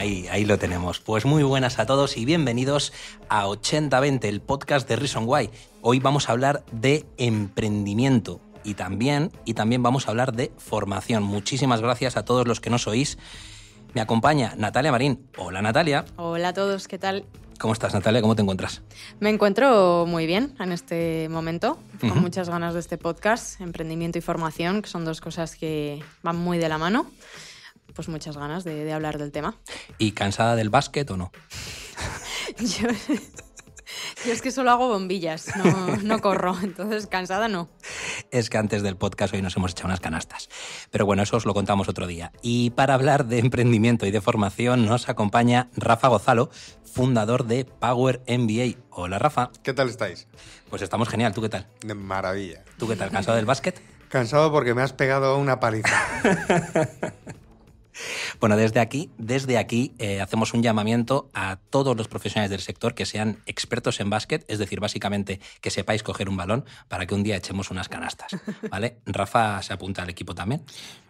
ahí, lo tenemos. Pues muy buenas a todos y bienvenidos a 8020, el podcast de Reason Why. Hoy vamos a hablar de emprendimiento y también, y también vamos a hablar de formación. Muchísimas gracias a todos los que nos oís. Me acompaña Natalia Marín. Hola Natalia. Hola a todos, ¿qué tal? ¿Cómo estás, Natalia? ¿Cómo te encuentras? Me encuentro muy bien en este momento, con muchas ganas de este podcast, emprendimiento y formación, que son dos cosas que van muy de la mano pues muchas ganas de, hablar del tema. ¿Y cansada del básquet o no? Yo... es que solo hago bombillas, no, corro, entonces cansada no. Es que antes del podcast hoy nos hemos echado unas canastas. Pero bueno, eso os lo contamos otro día. Y para hablar de emprendimiento y de formación nos acompaña Rafa Gozalo, fundador de Power NBA. Hola Rafa. ¿Qué tal estáis? Pues estamos genial, ¿tú qué tal? De maravilla. ¿Tú qué tal? ¿Cansado del básquet? Cansado porque me has pegado una paliza. Bueno, desde aquí, desde aquí eh, hacemos un llamamiento a todos los profesionales del sector que sean expertos en básquet, es decir, básicamente que sepáis coger un balón para que un día echemos unas canastas. ¿Vale? Rafa se apunta al equipo también.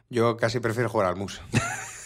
Yo casi prefiero jugar al mus.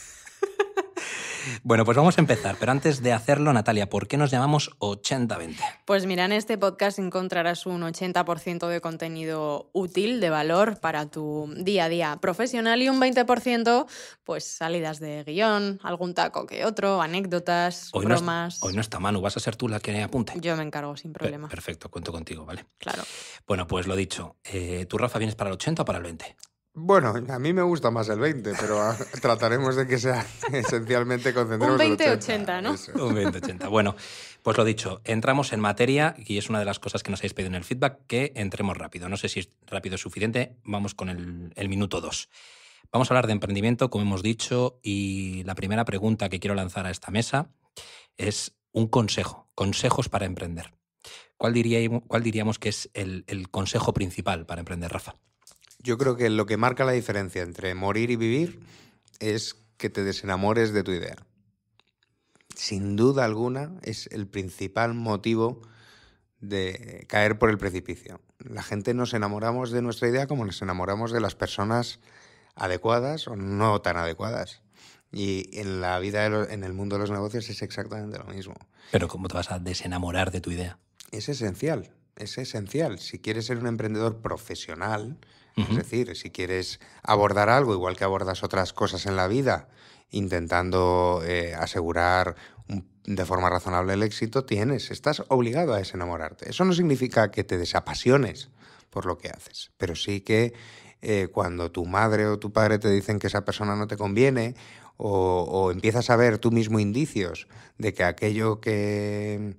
Bueno, pues vamos a empezar, pero antes de hacerlo, Natalia, ¿por qué nos llamamos 80-20? Pues mira, en este podcast encontrarás un 80% de contenido útil, de valor para tu día a día profesional y un 20% pues salidas de guión, algún taco que otro, anécdotas, bromas. hoy no está Manu, vas a ser tú la que apunte. Yo me encargo sin problema. perfecto, cuento contigo, ¿vale? Claro. Bueno, pues lo dicho, tu eh, ¿tú Rafa vienes para el 80 o para el 20? Bueno, a mí me gusta más el 20, pero trataremos de que sea esencialmente concentrado. Un 20-80, ¿no? Un 20-80. Bueno, pues lo dicho, entramos en materia y es una de las cosas que nos habéis pedido en el feedback, que entremos rápido. No sé si rápido es suficiente, vamos con el, minuto 2. Vamos a hablar de emprendimiento, como hemos dicho, y la primera pregunta que quiero lanzar a esta mesa es un consejo, consejos para emprender. ¿Cuál, cuál diríamos que es el consejo principal para emprender, Rafa? Yo creo que lo que marca la diferencia entre morir y vivir es que te desenamores de tu idea. Sin duda alguna es el principal motivo de caer por el precipicio. La gente nos enamoramos de nuestra idea como nos enamoramos de las personas adecuadas o no tan adecuadas. Y en la vida, en el mundo de los negocios es exactamente lo mismo. Pero ¿cómo te vas a desenamorar de tu idea? Es esencial, es esencial. Si quieres ser un emprendedor profesional, es decir, si quieres abordar algo, igual que abordas otras cosas en la vida, intentando eh, asegurar de forma razonable el éxito, tienes, estás obligado a desenamorarte. Eso no significa que te desapasiones por lo que haces, pero sí que eh, cuando tu madre o tu padre te dicen que esa persona no te conviene, o empiezas a ver tú mismo indicios de que aquello que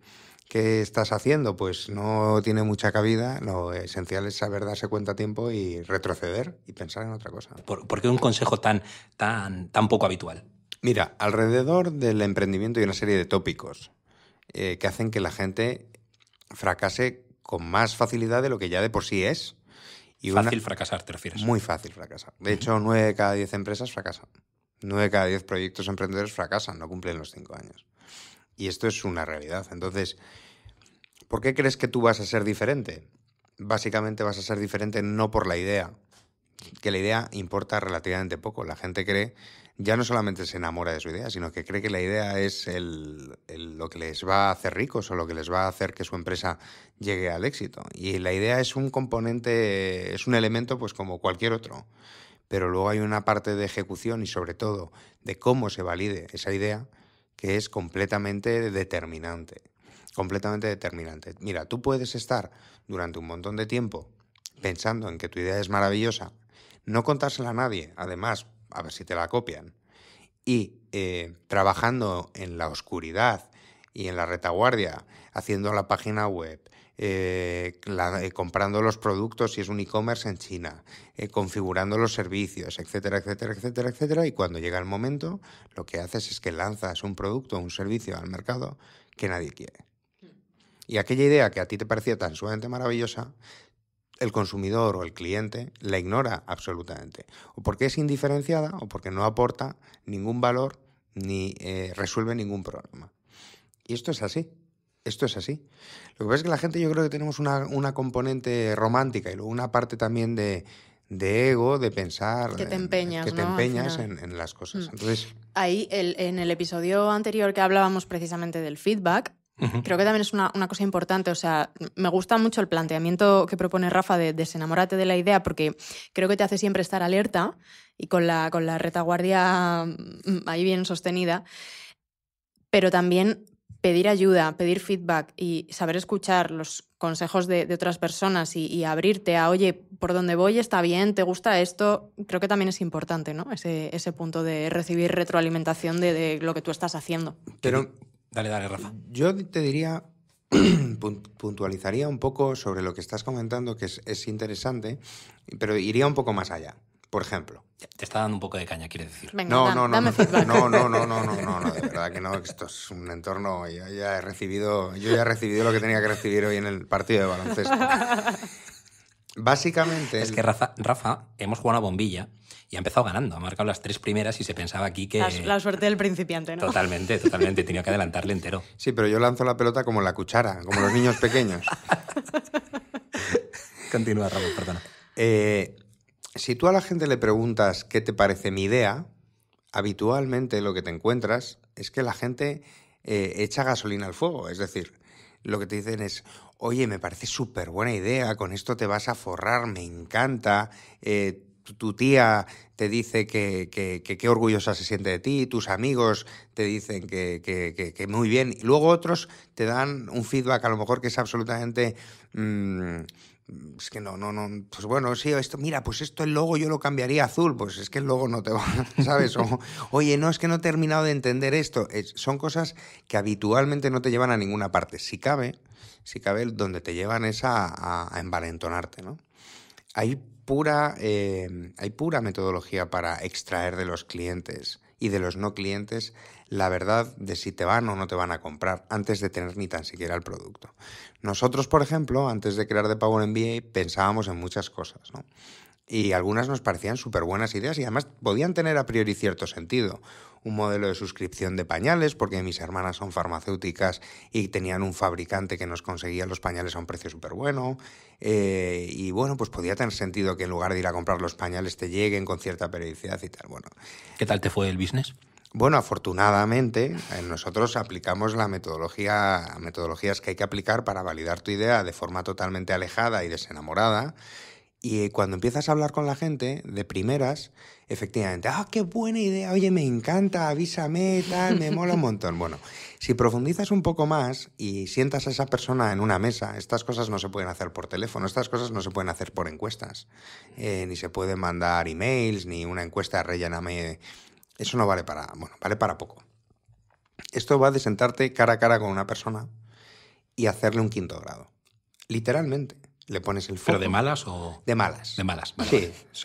¿qué estás haciendo pues no tiene mucha cabida, lo esencial es saber darse cuenta a tiempo y retroceder y pensar en otra cosa. ¿Por, qué un consejo tan, tan, tan poco habitual? Mira, alrededor del emprendimiento hay una serie de tópicos eh, que hacen que la gente fracase con más facilidad de lo que ya de por sí es. Y fácil fracasar, te refieres. Muy fácil fracasar. De hecho, nueve de cada diez empresas fracasan. Nueve de cada diez proyectos emprendedores fracasan, no cumplen los cinco años. Y esto es una realidad. Entonces, ¿por qué crees que tú vas a ser diferente? Básicamente vas a ser diferente no por la idea, que la idea importa relativamente poco. La gente cree, ya no solamente se enamora de su idea, sino que cree que la idea es lo que les va a hacer ricos o lo que les va a hacer que su empresa llegue al éxito. Y la idea es un componente, es un elemento pues como cualquier otro. Pero luego hay una parte de ejecución y sobre todo de cómo se valide esa idea que es completamente determinante. Completamente determinante. Mira, tú puedes estar durante un montón de tiempo pensando en que tu idea es maravillosa, no contársela a nadie, además, a ver si te la copian, y eh, trabajando en la oscuridad y en la retaguardia, haciendo la página web, eh, eh, comprando los productos si es un e-commerce en China, eh, configurando los servicios, etcétera, etcétera, etcétera, etcétera. Y cuando llega el momento, lo que haces es que lanzas un producto o un servicio al mercado que nadie quiere. Y aquella idea que a ti te parecía tan sumamente maravillosa, el consumidor o el cliente la ignora absolutamente. O porque es indiferenciada o porque no aporta ningún valor ni resuelve ningún problema. Y esto es así. Esto es así. Lo que pasa es que la gente yo creo que tenemos una, una componente romántica y luego una parte también de, ego, de pensar. Que te empeñas. Que te empeñas en, las cosas. Mm. Ahí, en el episodio anterior que hablábamos precisamente del feedback, creo que también es una, una, cosa importante. O sea, me gusta mucho el planteamiento que propone Rafa de desenamórate de la idea, porque creo que te hace siempre estar alerta y con la, con la retaguardia mm, ahí bien sostenida. Pero también pedir ayuda, pedir feedback y saber escuchar los consejos de, otras personas y, abrirte a, oye, por donde voy está bien, te gusta esto, creo que también es importante, ¿no? Ese, punto de recibir retroalimentación de, lo que tú estás haciendo. Pero, dale, dale, Rafa. Yo te diría, puntualizaría un poco sobre lo que estás comentando, que es, es interesante, pero iría un poco más allá por ejemplo. Te está dando un poco de caña, quiere decir. no, no, no, no, no, no, no, no, no, de verdad que no, esto es un entorno, yo ya he recibido, yo ya he recibido lo que tenía que recibir hoy en el partido de baloncesto. Básicamente... Es que Rafa, hemos jugado a bombilla y ha empezado ganando, ha marcado las tres primeras y se pensaba aquí que... La, la suerte del principiante, ¿no? Totalmente, totalmente, tenía que adelantarle entero. Sí, pero yo lanzo la pelota como la cuchara, como los niños pequeños. Continúa, Rafa, perdona. Eh, si tú a la gente le preguntas qué te parece mi idea, habitualmente lo que te encuentras es que la gente eh, echa gasolina al fuego. Es decir, lo que te dicen es, oye, me parece súper buena idea, con esto te vas a forrar, me encanta. Eh, tu tía te dice que qué orgullosa se siente de ti, tus amigos te dicen que, muy bien, y luego otros te dan un feedback a lo mejor que es absolutamente mm, Mm, es que no, no, no, pues bueno, sí, esto, mira, pues esto el logo yo lo cambiaría azul, pues es que el logo no te va, ¿sabes? oye, no, es que no he terminado de entender esto. son cosas que habitualmente no te llevan a ninguna parte. Si cabe, si cabe, donde te llevan es a, envalentonarte, ¿no? Hay pura, eh, hay pura metodología para extraer de los clientes y de los no clientes la verdad de si te van o no te van a comprar antes de tener ni tan siquiera el producto. Nosotros, por ejemplo, antes de crear de Power MBA pensábamos en muchas cosas, Y algunas nos parecían súper buenas ideas y además podían tener a priori cierto sentido. Un modelo de suscripción de pañales, porque mis hermanas son farmacéuticas y tenían un fabricante que nos conseguía los pañales a un precio súper bueno. Eh, y bueno, pues podía tener sentido que en lugar de ir a comprar los pañales te lleguen con cierta periodicidad y tal. Bueno. ¿Qué tal te fue el business? Bueno, afortunadamente, eh, nosotros aplicamos la metodología, metodologías que hay que aplicar para validar tu idea de forma totalmente alejada y desenamorada. Y cuando empiezas a hablar con la gente, de primeras, efectivamente, ¡ah, qué buena idea! Oye, me encanta, avísame, tal, me mola un montón. Bueno, si profundizas un poco más y sientas a esa persona en una mesa, estas cosas no se pueden hacer por teléfono, estas cosas no se pueden hacer por encuestas, eh, ni se pueden mandar emails, ni una encuesta relléname eso no vale para, bueno, vale para poco. Esto va de sentarte cara a cara con una persona y hacerle un quinto grado. Literalmente. Le pones el foco. ¿Pero de malas o...? De malas. De malas, Sí.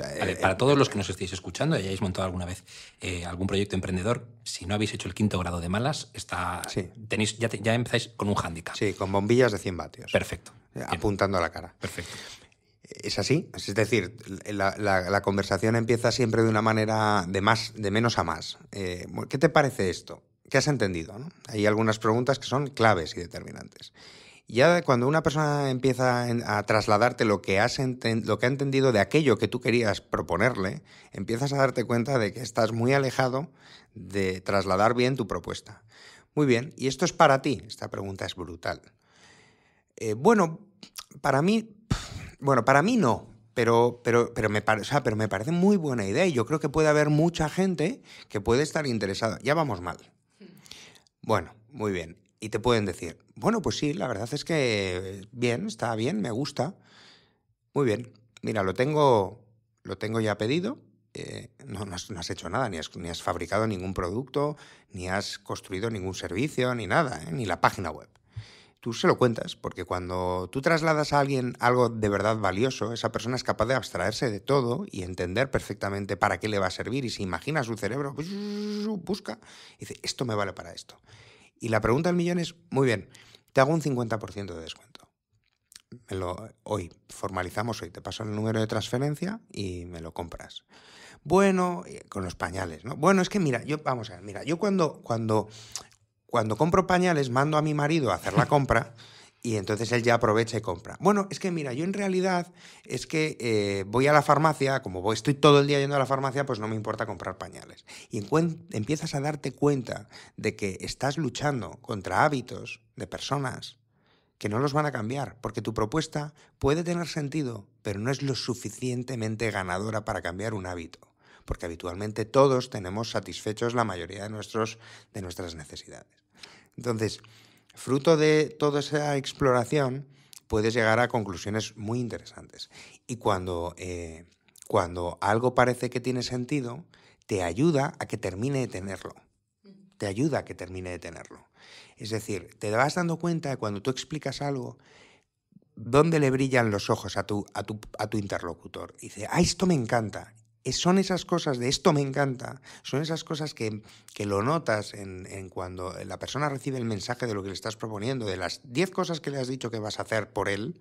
Eh, para eh, todos los que nos estéis escuchando y hayáis montado alguna vez eh, algún proyecto emprendedor, si no habéis hecho el quinto grado de malas, está, tenéis, ya, ya empezáis con un hándicap. Sí, con bombillas de 100 vatios. Perfecto. Apuntando a la cara. Perfecto es así. Es decir, la, conversación empieza siempre de una manera de más, de menos a más. Eh, ¿Qué te parece esto? ¿Qué has entendido? Hay algunas preguntas que son claves y determinantes. Ya cuando una persona empieza a trasladarte lo que, has ha entendido de aquello que tú querías proponerle, empiezas a darte cuenta de que estás muy alejado de trasladar bien tu propuesta. Muy bien, y esto es para ti. Esta pregunta es brutal. Eh, bueno, para mí bueno, para mí no, pero, pero, pero, me o sea, pero me parece muy buena idea y yo creo que puede haber mucha gente que puede estar interesada. Ya vamos mal. Bueno, muy bien. Y te pueden decir, bueno, pues sí, la verdad es que bien, está bien, me gusta. Muy bien. Mira, lo tengo, lo tengo ya pedido. Eh, no, has, hecho nada, ni has, ni has, fabricado ningún producto, ni has construido ningún servicio, ni nada, ¿eh? ni la página web tú se lo cuentas, porque cuando tú trasladas a alguien algo de verdad valioso, esa persona es capaz de abstraerse de todo y entender perfectamente para qué le va a servir y se imagina su cerebro, pues, busca, y dice, esto me vale para esto. Y la pregunta del millón es, muy bien, te hago un 50% de descuento. Me lo, hoy, formalizamos hoy, te paso el número de transferencia y me lo compras. Bueno, eh, con los pañales, ¿no? Bueno, es que mira, yo, vamos a mira, yo cuando, cuando cuando compro pañales mando a mi marido a hacer la compra y entonces él ya aprovecha y compra. Bueno, es que mira, yo en realidad es que eh, voy a la farmacia, como estoy todo el día yendo a la farmacia, pues no me importa comprar pañales. Y empiezas a darte cuenta de que estás luchando contra hábitos de personas que no los van a cambiar, porque tu propuesta puede tener sentido, pero no es lo suficientemente ganadora para cambiar un hábito porque habitualmente todos tenemos satisfechos la mayoría de, nuestros, de nuestras necesidades. Entonces, fruto de toda esa exploración, puedes llegar a conclusiones muy interesantes. Y cuando, eh, cuando algo parece que tiene sentido, te ayuda a que termine de tenerlo. Te ayuda a que termine de tenerlo. Es decir, te vas dando cuenta de cuando tú explicas algo, dónde le brillan los ojos a tu, a tu, a tu interlocutor. Y dice, ah, esto me encanta. Eh, son esas cosas de esto me encanta, son esas cosas que, lo notas en, cuando la persona recibe el mensaje de lo que le estás proponiendo, de las 10 cosas que le has dicho que vas a hacer por él,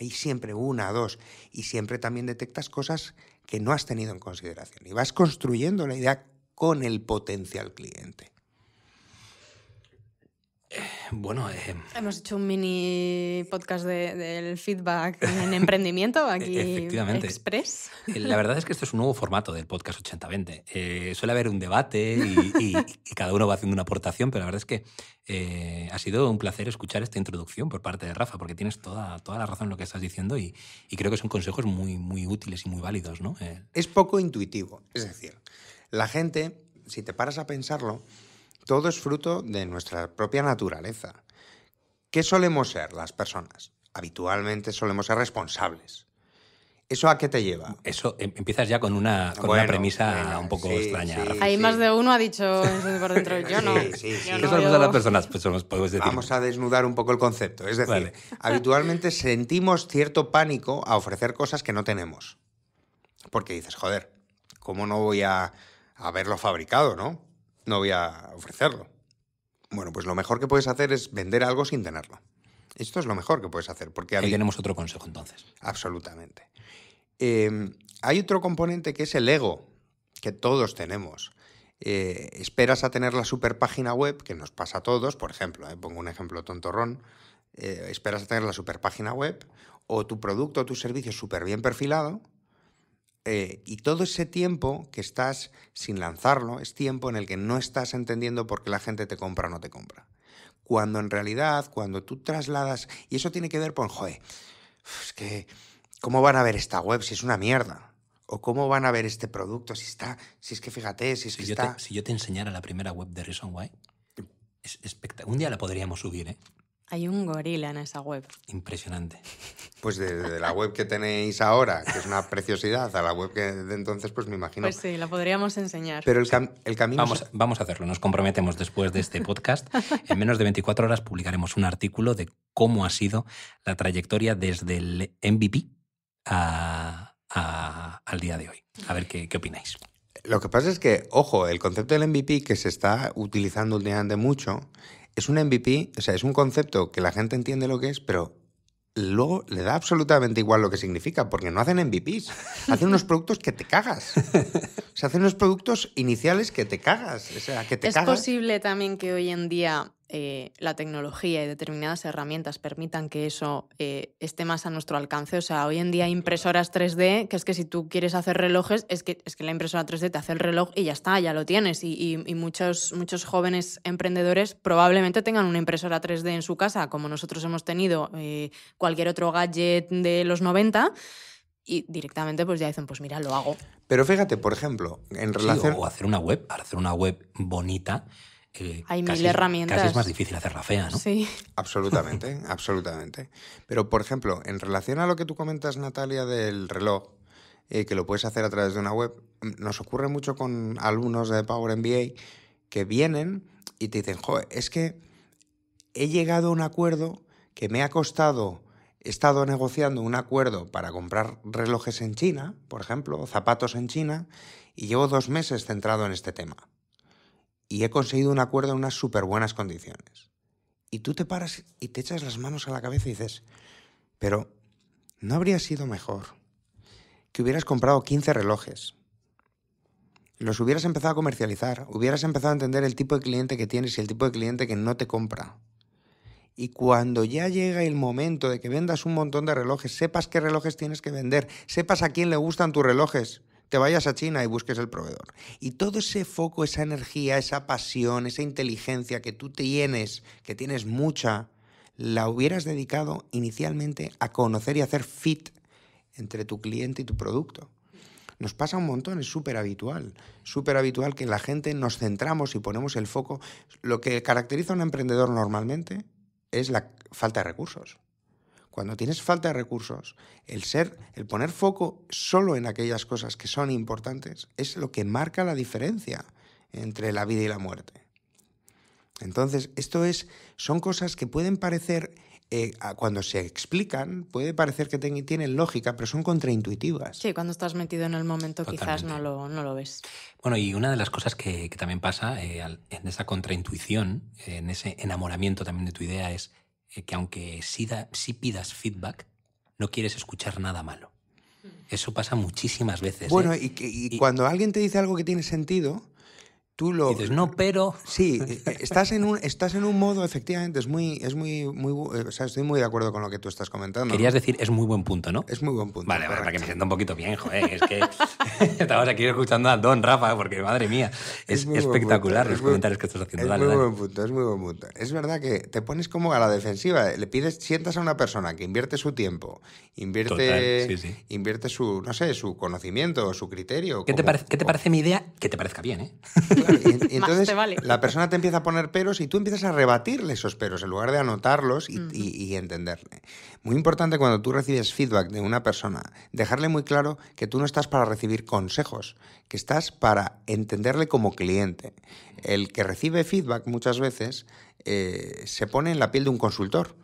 hay siempre una, dos, y siempre también detectas cosas que no has tenido en consideración y vas construyendo la idea con el potencial cliente bueno... Eh, Hemos hecho un mini podcast del feedback en emprendimiento e-, aquí Express. Eh, la verdad es que esto es un nuevo formato del podcast 8020. Eh, suele haber un debate y, cada uno va haciendo una aportación, pero la verdad es que ha sido un placer escuchar esta introducción por parte de Rafa, porque tienes toda, la razón en lo que estás diciendo y, creo que son consejos muy, muy útiles y muy válidos. Es poco intuitivo, es decir, la gente, si te paras a pensarlo, todo es fruto de nuestra propia naturaleza. ¿Qué solemos ser las personas? Habitualmente solemos ser responsables. ¿Eso a qué te lleva? Eso em, empiezas ya con una, premisa un poco extraña. Hay más de uno ha dicho por dentro, yo no. Sí, las personas? Pues Vamos a desnudar un poco el concepto. Es decir, habitualmente sentimos cierto pánico a ofrecer cosas que no tenemos. Porque dices, joder, ¿cómo no voy a haberlo fabricado, no? no voy a ofrecerlo. Bueno, pues lo mejor que puedes hacer es vender algo sin tenerlo. Esto es lo mejor que puedes hacer. Porque Ahí tenemos otro consejo entonces. Absolutamente. Em, hay otro componente que es el ego, que todos tenemos. Eh, esperas a tener la super página web, que nos pasa a todos, por ejemplo, eh, pongo un ejemplo tontorrón, eh, esperas a tener la super página web o tu producto o tu servicio súper bien perfilado eh, y todo ese tiempo que estás sin lanzarlo es tiempo en el que no estás entendiendo por qué la gente te compra o no te compra. Cuando en realidad, cuando tú trasladas, y eso tiene que ver con, joder, es que, ¿cómo van a ver esta web si es una mierda? ¿O cómo van a ver este producto si está, si es que fíjate, si es que está... si yo te enseñara la primera web de Reason Why, un día la podríamos subir, ¿eh? Hay un gorila en esa web. Impresionante. Pues de la web que tenéis ahora, que es una preciosidad, a la web que de entonces, pues me imagino. Pues sí, la podríamos enseñar. Pero el, camino. Vamos, vamos a hacerlo, nos comprometemos después de este podcast. En menos de 24 horas publicaremos un artículo de cómo ha sido la trayectoria desde el MVP a, al día de hoy. A ver qué, qué opináis. Lo que pasa es que, ojo, el concepto del MVP que se está utilizando últimamente mucho es un MVP, o sea, es un concepto que la gente entiende lo que es, pero luego le da absolutamente igual lo que significa, porque no hacen MVPs, hacen unos productos que te cagas. O sea, hacen unos productos iniciales que te cagas. O sea, que te es posible también que hoy en día eh, la tecnología y determinadas herramientas permitan que eso eh, esté más a nuestro alcance. O sea, hoy en día impresoras 3D, que es que si tú quieres hacer relojes, es que, es que la impresora 3D te hace el reloj y ya está, ya lo tienes. Y, muchos, muchos jóvenes emprendedores probablemente tengan una impresora 3D en su casa, como nosotros hemos tenido eh, cualquier otro gadget de los 90 y directamente pues ya dicen, pues mira, lo hago. Pero fíjate, por ejemplo, en relación... o hacer una web, para hacer una web bonita, hay mil herramientas. Casi es más difícil hacerla fea, ¿no? Sí. Absolutamente, absolutamente. Pero, por ejemplo, en relación a lo que tú comentas, Natalia, del reloj, eh, que lo puedes hacer a través de una web, mm, nos ocurre mucho con alumnos de Power MBA que vienen y te dicen, es que he llegado a un acuerdo que me ha costado, he estado negociando un acuerdo para comprar relojes en China, por ejemplo, zapatos en China, y llevo dos meses centrado en este tema y he conseguido un acuerdo en unas súper buenas condiciones. Y tú te paras y te echas las manos a la cabeza y dices, pero ¿no habría sido mejor que hubieras comprado 15 relojes? Los hubieras empezado a comercializar, hubieras empezado a entender el tipo de cliente que tienes y el tipo de cliente que no te compra. Y cuando ya llega el momento de que vendas un montón de relojes, sepas qué relojes tienes que vender, sepas a quién le gustan tus relojes, te vayas a China y busques el proveedor. Y todo ese foco, esa energía, esa pasión, esa inteligencia que tú tienes, que tienes mucha, la hubieras dedicado inicialmente a conocer y hacer fit entre tu cliente y tu producto. Nos pasa un montón, es súper habitual, súper habitual que la gente nos centramos y ponemos el foco. Lo que caracteriza a un emprendedor normalmente es la falta de recursos cuando tienes falta de recursos, el ser, el poner foco solo en aquellas cosas que son importantes es lo que marca la diferencia entre la vida y la muerte. Entonces, esto es, son cosas que pueden parecer, eh, cuando se explican, puede parecer que tienen lógica, pero son contraintuitivas. Sí, cuando estás metido en el momento quizás no lo, no lo, ves. Bueno, y una de las cosas que, también pasa eh, en esa contraintuición, en ese enamoramiento también de tu idea, es eh, que aunque sí, pidas feedback, no quieres escuchar nada malo. Hmm. Eso pasa muchísimas veces. Bueno, ¿eh? y, cuando alguien te dice algo que tiene sentido, dices, no, pero... Sí, eh, estás en un, estás en un modo, efectivamente, es muy, es muy, muy, eh, o sea, estoy muy de acuerdo con lo que tú estás comentando. Querías decir, es muy buen punto, ¿no? Es muy buen punto. Vale, para que me sienta un poquito bien, joder, es que estamos aquí escuchando a Don Rafa, porque madre mía, es, espectacular los comentarios que estás haciendo. Es muy buen punto, es muy buen punto. Es verdad que te pones como a la defensiva, le pides, sientas a una persona que invierte su tiempo, invierte, invierte su, no sé, su conocimiento, su criterio. ¿Qué, te, parece, ¿qué te parece mi idea? Que te parezca bien, ¿eh? entonces la persona te empieza a poner peros y tú empiezas a rebatirle esos peros en lugar de anotarlos y, entenderle. Muy importante cuando tú recibes feedback de una persona, dejarle muy claro que tú no estás para recibir consejos, que estás para entenderle como cliente. El que recibe feedback muchas veces eh, se pone en la piel de un consultor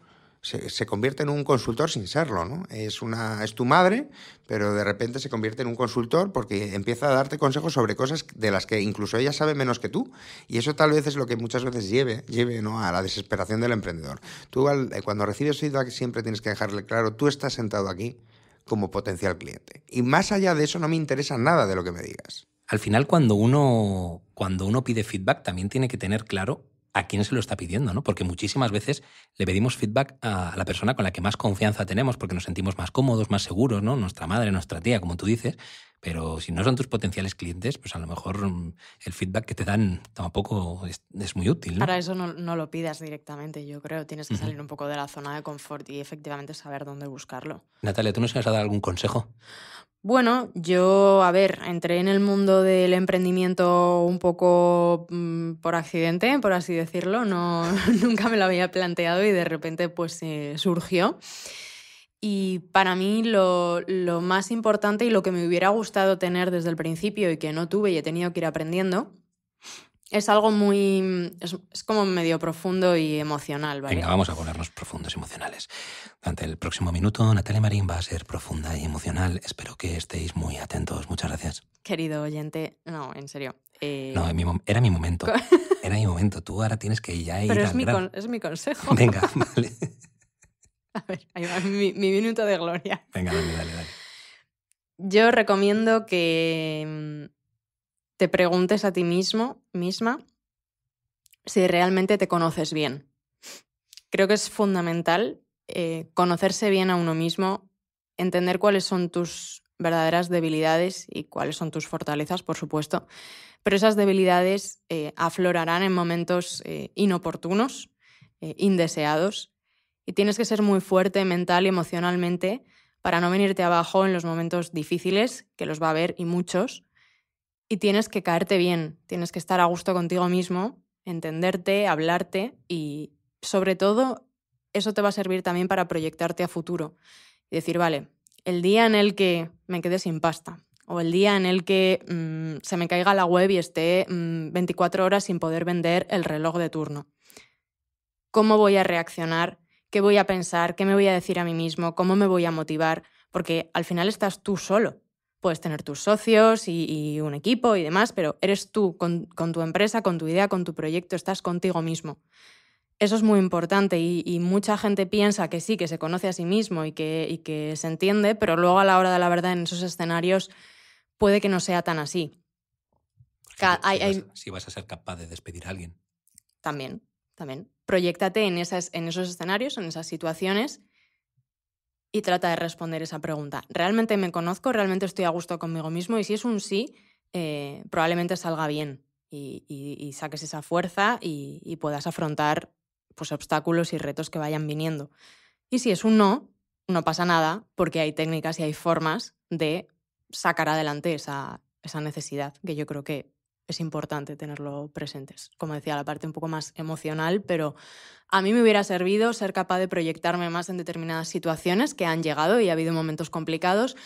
se, convierte en un consultor sin serlo, ¿no? Es, una, es tu madre, pero de repente se convierte en un consultor porque empieza a darte consejos sobre cosas de las que incluso ella sabe menos que tú. Y eso tal vez es lo que muchas veces lleve, lleve ¿no? a la desesperación del emprendedor. Tú eh, cuando recibes feedback siempre tienes que dejarle claro, tú estás sentado aquí como potencial cliente. Y más allá de eso no me interesa nada de lo que me digas. Al final, cuando uno, cuando uno pide feedback, también tiene que tener claro a quién se lo está pidiendo, ¿no? Porque muchísimas veces le pedimos feedback a la persona con la que más confianza tenemos, porque nos sentimos más cómodos, más seguros, ¿no? Nuestra madre, nuestra tía, como tú dices, pero si no son tus potenciales clientes, pues a lo mejor mm, el feedback que te dan tampoco es, muy útil. Para eso no, lo pidas directamente, yo creo. Tienes que salir un poco de la zona de confort y efectivamente saber dónde buscarlo. Natalia, ¿tú nos has dado algún consejo? Bueno, yo, a ver, entré en el mundo del emprendimiento un poco mm, por accidente, por así decirlo. No, nunca me lo había planteado y de repente pues eh, surgió. Y para mí lo, más importante y lo que me hubiera gustado tener desde el principio y que no tuve y he tenido que ir aprendiendo es algo muy. Mm, es, como medio profundo y emocional, ¿vale? Venga, vamos a ponernos profundos y emocionales. Durante el próximo minuto, Natalia Marín va a ser profunda y emocional. Espero que estéis muy atentos. Muchas gracias. Querido oyente, no, en serio. Eh, no, era mi momento. era mi momento. Tú ahora tienes que ya ir Pero mi es mi consejo. Venga, vale. A ver, ahí va mi, minuto de gloria. Venga, dale, dale, Yo recomiendo que mm, te preguntes a ti mismo, misma, si realmente te conoces bien. Creo que es fundamental eh, conocerse bien a uno mismo, entender cuáles son tus verdaderas debilidades y cuáles son tus fortalezas, por supuesto, pero esas debilidades eh, aflorarán en momentos eh, inoportunos, indeseados, y tienes que ser muy fuerte mental y emocionalmente para no venirte abajo en los momentos difíciles, que los va a haber y muchos. Y tienes que caerte bien, tienes que estar a gusto contigo mismo, entenderte, hablarte y sobre todo eso te va a servir también para proyectarte a futuro y decir, vale, el día en el que me quede sin pasta o el día en el que mm, se me caiga la web y esté 24 mm, horas sin poder vender el reloj de turno. ¿Cómo voy a reaccionar qué voy a pensar, qué me voy a decir a mí mismo, cómo me voy a motivar, porque al final estás tú solo. Puedes tener tus socios y, un equipo y demás, pero eres tú con, tu empresa, con tu idea, con tu proyecto, estás contigo mismo. Eso es muy importante y, mucha gente piensa que sí, que se conoce a sí mismo y que, se entiende, pero luego a la hora de la verdad en esos escenarios puede que no sea tan así. si, vas, a ser capaz de despedir a alguien. También también. Proyectate en, esos escenarios, en esas situaciones y trata de responder esa pregunta. ¿Realmente me conozco? ¿Realmente estoy a gusto conmigo mismo? Y si es un sí, eh, probablemente salga bien y, saques esa fuerza y, puedas afrontar pues, obstáculos y retos que vayan viniendo. Y si es un no, no pasa nada porque hay técnicas y hay formas de sacar adelante esa necesidad, que yo creo que es importante tenerlo presentes. Como decía, la parte un poco más emocional, pero a mí me hubiera servido ser capaz de proyectarme más en determinadas situaciones que han llegado y ha habido momentos complicados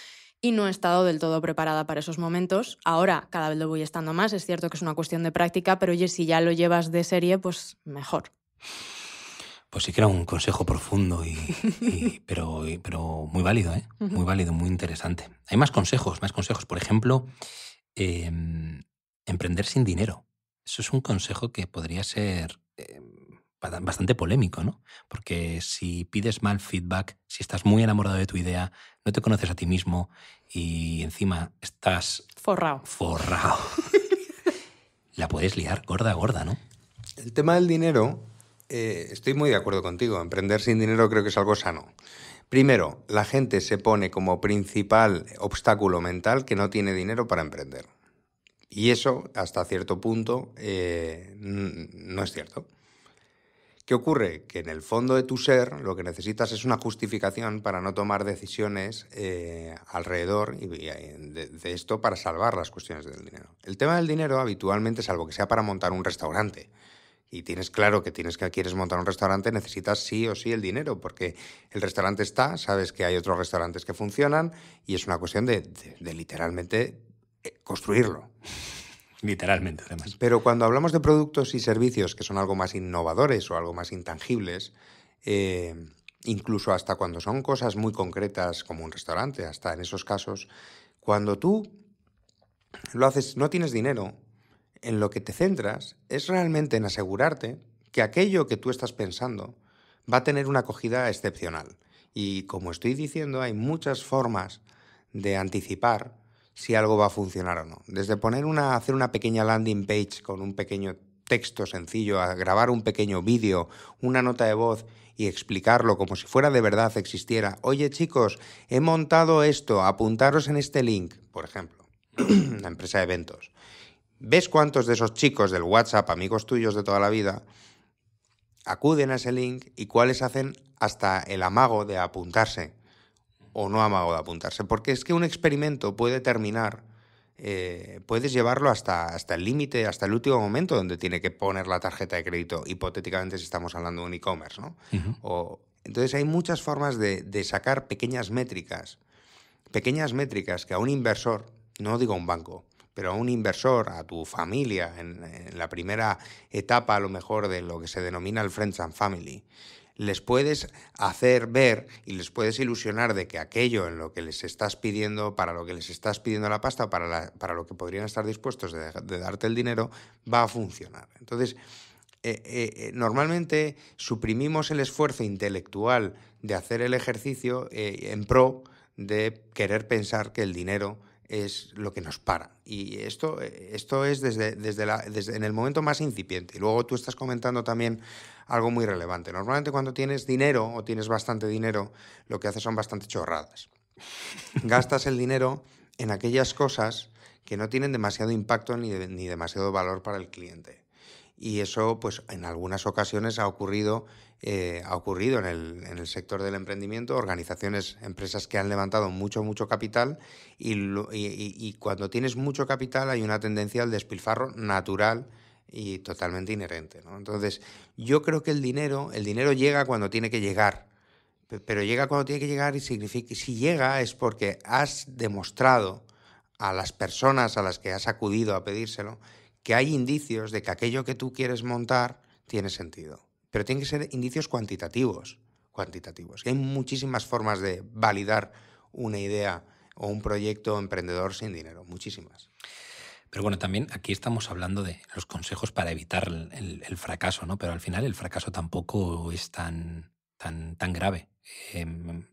y no he estado del todo preparada para esos momentos. Ahora cada vez lo voy estando más, es cierto que es una cuestión de práctica, pero oye, si ya lo llevas de serie, pues mejor. Pues sí que era un consejo profundo, y, pero, pero muy válido, ¿eh? muy válido, muy interesante. Hay más consejos, más consejos. Por ejemplo, eh, Emprender sin dinero. Eso es un consejo que podría ser em, bastante polémico, ¿no? Porque si pides mal feedback, si estás muy enamorado de tu idea, no te conoces a ti mismo y encima estás... forrado. Forrado. La puedes liar gorda, gorda, ¿no? El tema del dinero, eh, estoy muy de acuerdo contigo. Emprender sin dinero creo que es algo sano. Primero, la gente se pone como principal obstáculo mental que no tiene dinero para emprender. Y eso, hasta cierto punto, eh, no es cierto. ¿Qué ocurre? Que en el fondo de tu ser lo que necesitas es una justificación para no tomar decisiones eh, alrededor eh, de, esto para salvar las cuestiones del dinero. El tema del dinero habitualmente, salvo que sea para montar un restaurante, y tienes claro que tienes que quieres montar un restaurante, necesitas sí o sí el dinero, porque el restaurante está, sabes que hay otros restaurantes que funcionan y es una cuestión de literalmente eh, construirlo. Literalmente, además. Pero cuando hablamos de productos y servicios que son algo más innovadores o algo más intangibles, eh, incluso hasta cuando son cosas muy concretas como un restaurante, hasta en esos casos, cuando tú lo haces, no tienes dinero, en lo que te centras es realmente en asegurarte que aquello que tú estás pensando va a tener una acogida excepcional. Y como estoy diciendo, hay muchas formas de anticipar si algo va a funcionar o no. Desde poner una, hacer una pequeña landing page con un pequeño texto sencillo, a grabar un pequeño vídeo, una nota de voz y explicarlo como si fuera de verdad existiera. Oye chicos, he montado esto, apuntaros en este link, por ejemplo, la empresa de eventos. ¿Ves cuántos de esos chicos del WhatsApp, amigos tuyos de toda la vida, acuden a ese link y cuáles hacen hasta el amago de apuntarse? o no amago de apuntarse, porque es que un experimento puede terminar, eh, puedes llevarlo hasta, hasta el límite, hasta el último momento donde tiene que poner la tarjeta de crédito, hipotéticamente si estamos hablando de un e-commerce, ¿no? o, entonces hay muchas formas de, sacar pequeñas métricas, pequeñas métricas que a un inversor, no digo a un banco, pero a un inversor, a tu familia, en, en, la primera etapa a lo mejor de lo que se denomina el Friends and Family, les puedes hacer ver y les puedes ilusionar de que aquello en lo que les estás pidiendo, para lo que les estás pidiendo la pasta, para, para lo que podrían estar dispuestos de, darte el dinero, va a funcionar. Entonces, eh, eh, eh, normalmente suprimimos el esfuerzo intelectual de hacer el ejercicio en pro de querer pensar que el dinero es lo que nos para. Y esto, esto es desde, desde, la, desde en el momento más incipiente. Y luego tú estás comentando también algo muy relevante. Normalmente cuando tienes dinero o tienes bastante dinero, lo que haces son bastante chorradas. Gastas el dinero en aquellas cosas que no tienen demasiado impacto ni, demasiado valor para el cliente. Y eso, pues, en algunas ocasiones ha ocurrido, eh, ha ocurrido en el, sector del emprendimiento, organizaciones, empresas que han levantado mucho, mucho capital y, y cuando tienes mucho capital hay una tendencia al despilfarro natural y totalmente inherente. ¿no? Entonces, yo creo que el dinero, el dinero llega cuando tiene que llegar, pero llega cuando tiene que llegar y significa, si llega es porque has demostrado a las personas a las que has acudido a pedírselo que hay indicios de que aquello que tú quieres montar tiene sentido. Pero tienen que ser indicios cuantitativos, cuantitativos. Hay muchísimas formas de validar una idea o un proyecto emprendedor sin dinero, muchísimas. Pero bueno, también aquí estamos hablando de los consejos para evitar el, fracaso, ¿no? Pero al final el fracaso tampoco es tan, tan, tan grave. Em,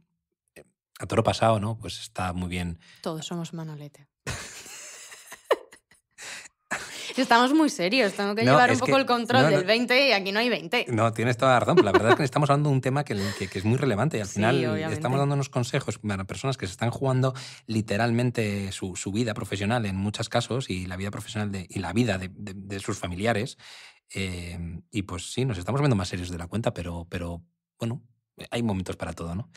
em, a toro pasado, ¿no? Pues está muy bien. Todos somos manolete. Estamos muy serios, tengo que llevar un poco el control del 20 y aquí no hay 20. No, tienes toda la razón. La verdad es que estamos hablando de un tema que, es muy relevante y al final estamos dando unos consejos para personas que se están jugando literalmente su, vida profesional en muchos casos y la vida profesional y la vida de, sus familiares. Eh, y pues sí, nos estamos viendo más serios de la cuenta, pero, pero bueno, hay momentos para todo, ¿no?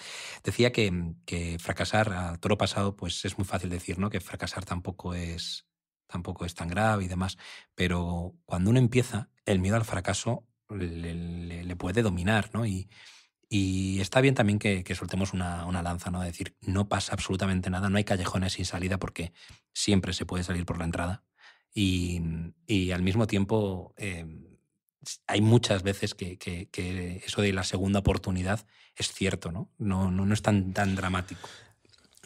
Decía que, fracasar a Toro pasado, pues es muy fácil decir, ¿no? Que fracasar tampoco es, tampoco es tan grave y demás, pero cuando uno empieza, el miedo al fracaso le, puede dominar, ¿no? Y, y está bien también que, soltemos una, una, lanza, ¿no? decir, no pasa absolutamente nada, no hay callejones sin salida porque siempre se puede salir por la entrada. Y, y al mismo tiempo, eh, hay muchas veces que, que, eso de la segunda oportunidad es cierto, ¿no? No, no, no es tan, tan dramático.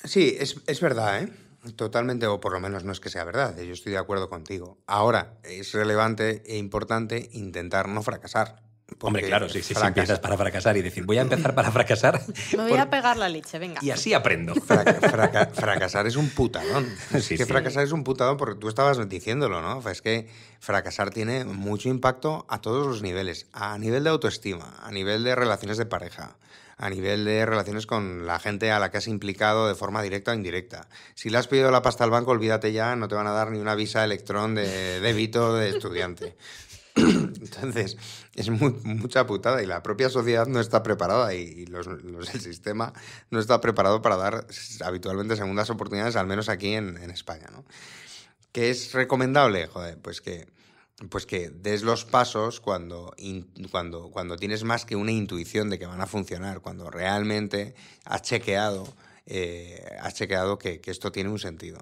Sí, es, es verdad, ¿eh? Totalmente, o por lo menos no es que sea verdad, yo estoy de acuerdo contigo. Ahora, es relevante e importante intentar no fracasar. Hombre, claro, sí, si empiezas para fracasar y decir, voy a empezar para fracasar. Me voy a pegar la leche, venga. Y así aprendo. fracasar es un putadón. que fracasar es un putadón porque tú estabas diciéndolo, ¿no? Es que fracasar tiene mucho impacto a todos los niveles. A nivel de autoestima, a nivel de relaciones de pareja, a nivel de relaciones con la gente a la que has implicado de forma directa o indirecta. Si le has pedido la pasta al banco, olvídate ya, no te van a dar ni una visa electrón de débito de estudiante. Entonces, es mucha putada y la propia sociedad no está preparada y, el sistema no está preparado para dar habitualmente segundas oportunidades, al menos aquí en, España. ¿no? ¿Qué es recomendable? Joder, pues que pues que des los pasos cuando, cuando, cuando tienes más que una intuición de que van a funcionar, cuando realmente has chequeado, eh, chequeado que, esto tiene un sentido.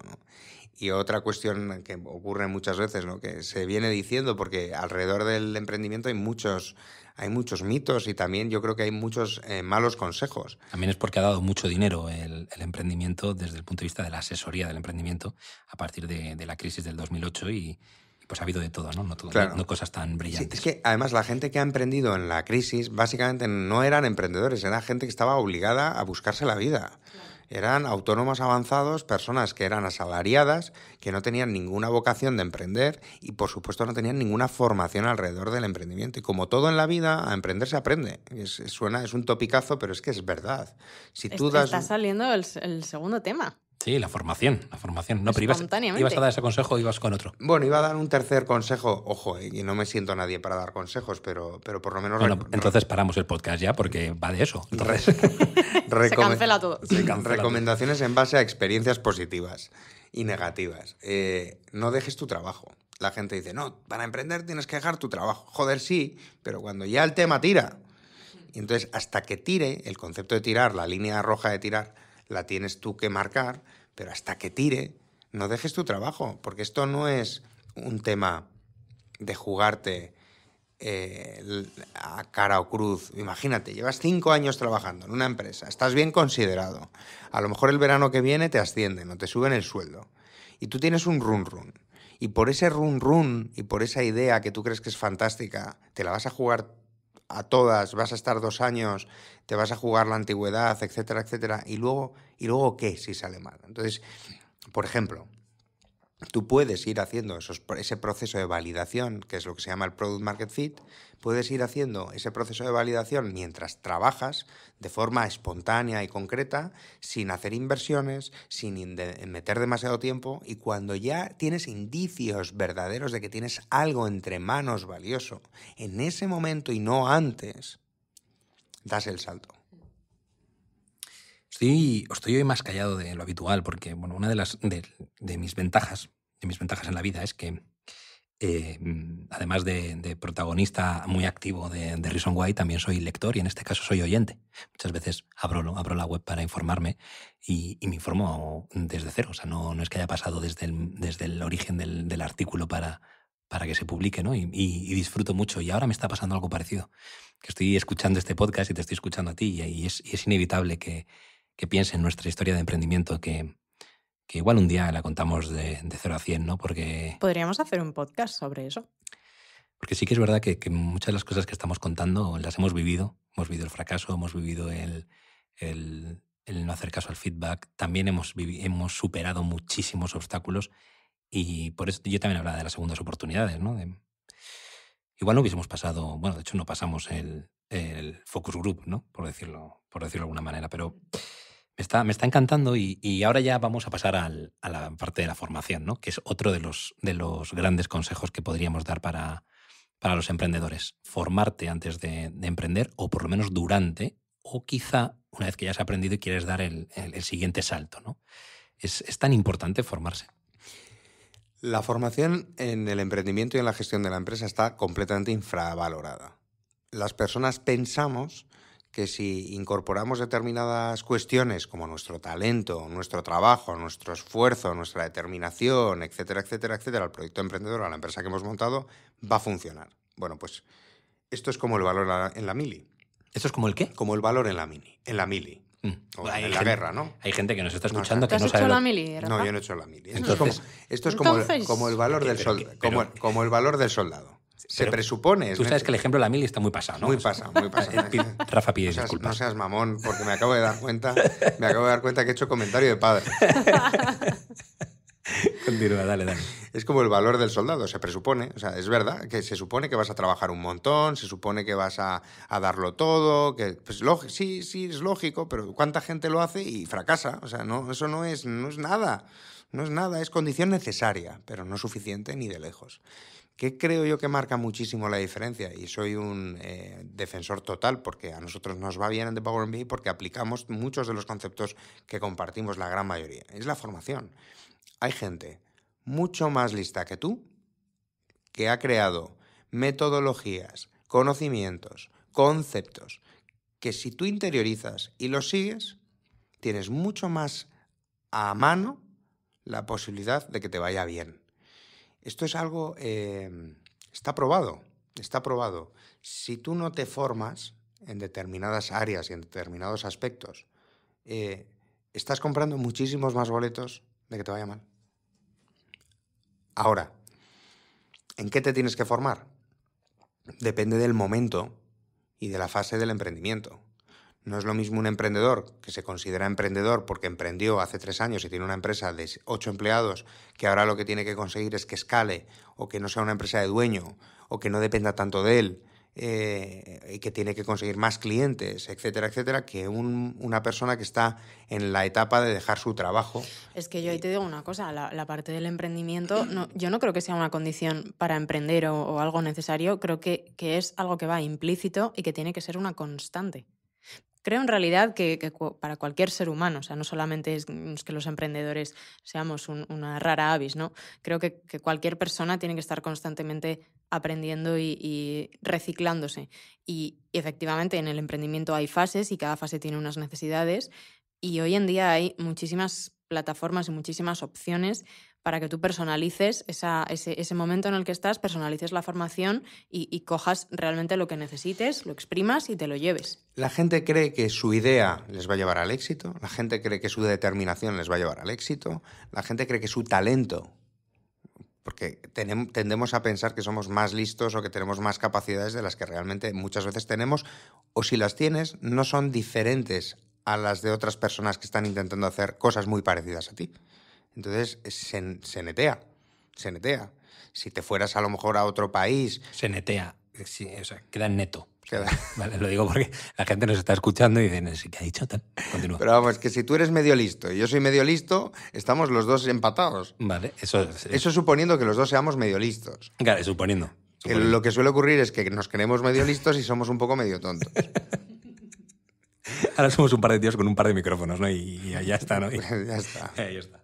Y otra cuestión que ocurre muchas veces, ¿no? que se viene diciendo, porque alrededor del emprendimiento hay muchos, hay muchos mitos y también yo creo que hay muchos eh, malos consejos. También es porque ha dado mucho dinero el, emprendimiento desde el punto de vista de la asesoría del emprendimiento a partir de, la crisis del 2008 y, pues ha habido de todo, ¿no? No, todo, cosas tan brillantes. es que además la gente que ha emprendido en la crisis básicamente no eran emprendedores, era gente que estaba obligada a buscarse la vida. Eran autónomos avanzados, personas que eran asalariadas, que no tenían ninguna vocación de emprender y por supuesto no tenían ninguna formación alrededor del emprendimiento. Y como todo en la vida, a emprender se aprende. Es, suena, es un topicazo, pero es que es verdad. Si tú Está saliendo el segundo tema. Sí, la formación, la formación. No, pero ibas, a dar ese consejo o ibas con otro. Bueno, iba a dar un tercer consejo. Ojo, eh, y no me siento nadie para dar consejos, pero, pero por lo menos... Bueno, entonces paramos el podcast ya porque va de eso. se cancela todo. Recomendaciones en base a experiencias positivas y negativas. Eh, no dejes tu trabajo. La gente dice, no, para emprender tienes que dejar tu trabajo. Joder, sí, pero cuando ya el tema tira. Y entonces, hasta que tire, el concepto de tirar, la línea roja de tirar, la tienes tú que marcar, pero hasta que tire, no dejes tu trabajo, porque esto no es un tema de jugarte eh, a cara o cruz. Imagínate, llevas cinco años trabajando en una empresa, estás bien considerado. A lo mejor el verano que viene te ascienden o te suben el sueldo. Y tú tienes un run run. Y por ese run run y por esa idea que tú crees que es fantástica, te la vas a jugar a todas, vas a estar dos años, te vas a jugar la antigüedad, etcétera, etcétera, y luego, ¿y luego qué si sale mal? Entonces, por ejemplo, tú puedes ir haciendo ese proceso de validación, que es lo que se llama el Product Market Fit, puedes ir haciendo ese proceso de validación mientras trabajas de forma espontánea y concreta, sin hacer inversiones, sin meter demasiado tiempo, y cuando ya tienes indicios verdaderos de que tienes algo entre manos valioso, en ese momento y no antes, das el salto. Estoy, estoy hoy más callado de lo habitual, porque bueno, una de, las, de, mis ventajas, de mis ventajas en la vida es que, eh, mm, además de, protagonista muy activo de, de, Reason Why, también soy lector y en este caso soy oyente. Muchas veces abro, abro la web para informarme y, me informo desde cero. O sea, no, no es que haya pasado desde el, desde el origen del, artículo para, para que se publique, ¿no? Y, disfruto mucho. Y ahora me está pasando algo parecido. Que estoy escuchando este podcast y te estoy escuchando a ti y, es, inevitable que, que piense en nuestra historia de emprendimiento, que, que igual un día la contamos de, de, 0 a 100, ¿no? Porque... Podríamos hacer un podcast sobre eso. Porque sí que es verdad que, muchas de las cosas que estamos contando las hemos vivido. Hemos vivido el fracaso, hemos vivido el, el, no hacer caso al feedback. También hemos, hemos superado muchísimos obstáculos y por eso yo también hablaba de las segundas oportunidades, ¿no? igual no hubiésemos pasado, bueno, de hecho no pasamos el, el focus group, ¿no? Por decirlo, por decirlo de alguna manera, pero me está, encantando y, ahora ya vamos a pasar a la parte de la formación, ¿no? que es otro de los, de los grandes consejos que podríamos dar para, para los emprendedores. Formarte antes de, emprender o por lo menos durante o quizá una vez que ya has aprendido y quieres dar el, el, siguiente salto. ¿no? Es, es tan importante formarse. La formación en el emprendimiento y en la gestión de la empresa está completamente infravalorada. Las personas pensamos que si incorporamos determinadas cuestiones como nuestro talento, nuestro trabajo, nuestro esfuerzo, nuestra determinación, etcétera, etcétera, etcétera, al proyecto emprendedor, a la empresa que hemos montado, va a funcionar. Bueno, pues esto es como el valor en la mili. ¿Esto es como el qué? Como el valor en la mini, en la mili. Mm. O en la guerra, ¿no? Hay gente que nos está escuchando no, que has hecho la mili, No, yo no he hecho la mili. Esto es como, como, el, valor del soldado, como el valor del soldado se presupone. Tú sabes que el ejemplo de la mil está muy pasado, ¿no? Muy pasado, muy pasado. Rafa pide no seas, No seas mamón, porque me acabo de dar cuenta, me acabo de dar cuenta que he hecho comentario de padre. Continúa, dale, dale. Es como el valor del soldado, se presupone, o sea, es verdad que se supone que vas a trabajar un montón, se supone que vas a, a darlo todo, que pues, sí, sí, es lógico, pero ¿cuánta gente lo hace y fracasa? O sea, no, eso no es, no es nada, no es nada, es condición necesaria, pero no suficiente ni de lejos que creo yo que marca muchísimo la diferencia y soy un eh, defensor total porque a nosotros nos va bien en The Power BI porque aplicamos muchos de los conceptos que compartimos la gran mayoría. Es la formación. Hay gente mucho más lista que tú que ha creado metodologías, conocimientos, conceptos que si tú interiorizas y los sigues, tienes mucho más a mano la posibilidad de que te vaya bien. Esto es algo, em, está probado, está probado. Si tú no te formas en determinadas áreas y en determinados aspectos, eh, estás comprando muchísimos más boletos de que te vaya mal. Ahora, ¿en qué te tienes que formar? Depende del momento y de la fase del emprendimiento. No es lo mismo un emprendedor que se considera emprendedor porque emprendió hace tres años y tiene una empresa de ocho empleados que ahora lo que tiene que conseguir es que escale o que no sea una empresa de dueño o que no dependa tanto de él eh, y que tiene que conseguir más clientes, etcétera, etcétera, que una persona que está en la etapa de dejar su trabajo. Es que yo ahí te digo una cosa, la, parte del emprendimiento, yo no creo que sea una condición para emprender o, algo necesario, creo que es algo que va implícito y que tiene que ser una constante. Creo en realidad que, para cualquier ser humano, o sea, no solamente es mm, que los emprendedores seamos una rara avis, ¿no? Creo que, cualquier persona tiene que estar constantemente aprendiendo y, reciclándose. y efectivamente en el emprendimiento hay fases y cada fase tiene unas necesidades. Y hoy en día hay muchísimas plataformas y muchísimas opciones para que tú personalices ese, momento en el que estás, personalices la formación y, y, cojas realmente lo que necesites, lo exprimas y te lo lleves. La gente cree que su idea les va a llevar al éxito, la gente cree que su determinación les va a llevar al éxito, la gente cree que su talento, porque tendemos a pensar que somos más listos o que tenemos más capacidades de las que realmente muchas veces tenemos, o si las tienes, no son diferentes a las de otras personas que están intentando hacer cosas muy parecidas a ti. Entonces se, netea, se netea. Si te fueras a lo mejor a otro país... Se netea, queda en neto. lo digo porque la gente nos está escuchando y dicen, ¿qué ha dicho tal? Continúa. Pero vamos, que si tú eres medio listo y yo soy medio listo, estamos los dos empatados. Vale, eso Eso suponiendo que los dos seamos medio listos. Claro, suponiendo. lo que suele ocurrir es que nos creemos medio listos y somos un poco medio tontos. Ahora somos un par de tíos con un par de micrófonos, ¿no? Y, ya está, ¿no? ya está. Ya está.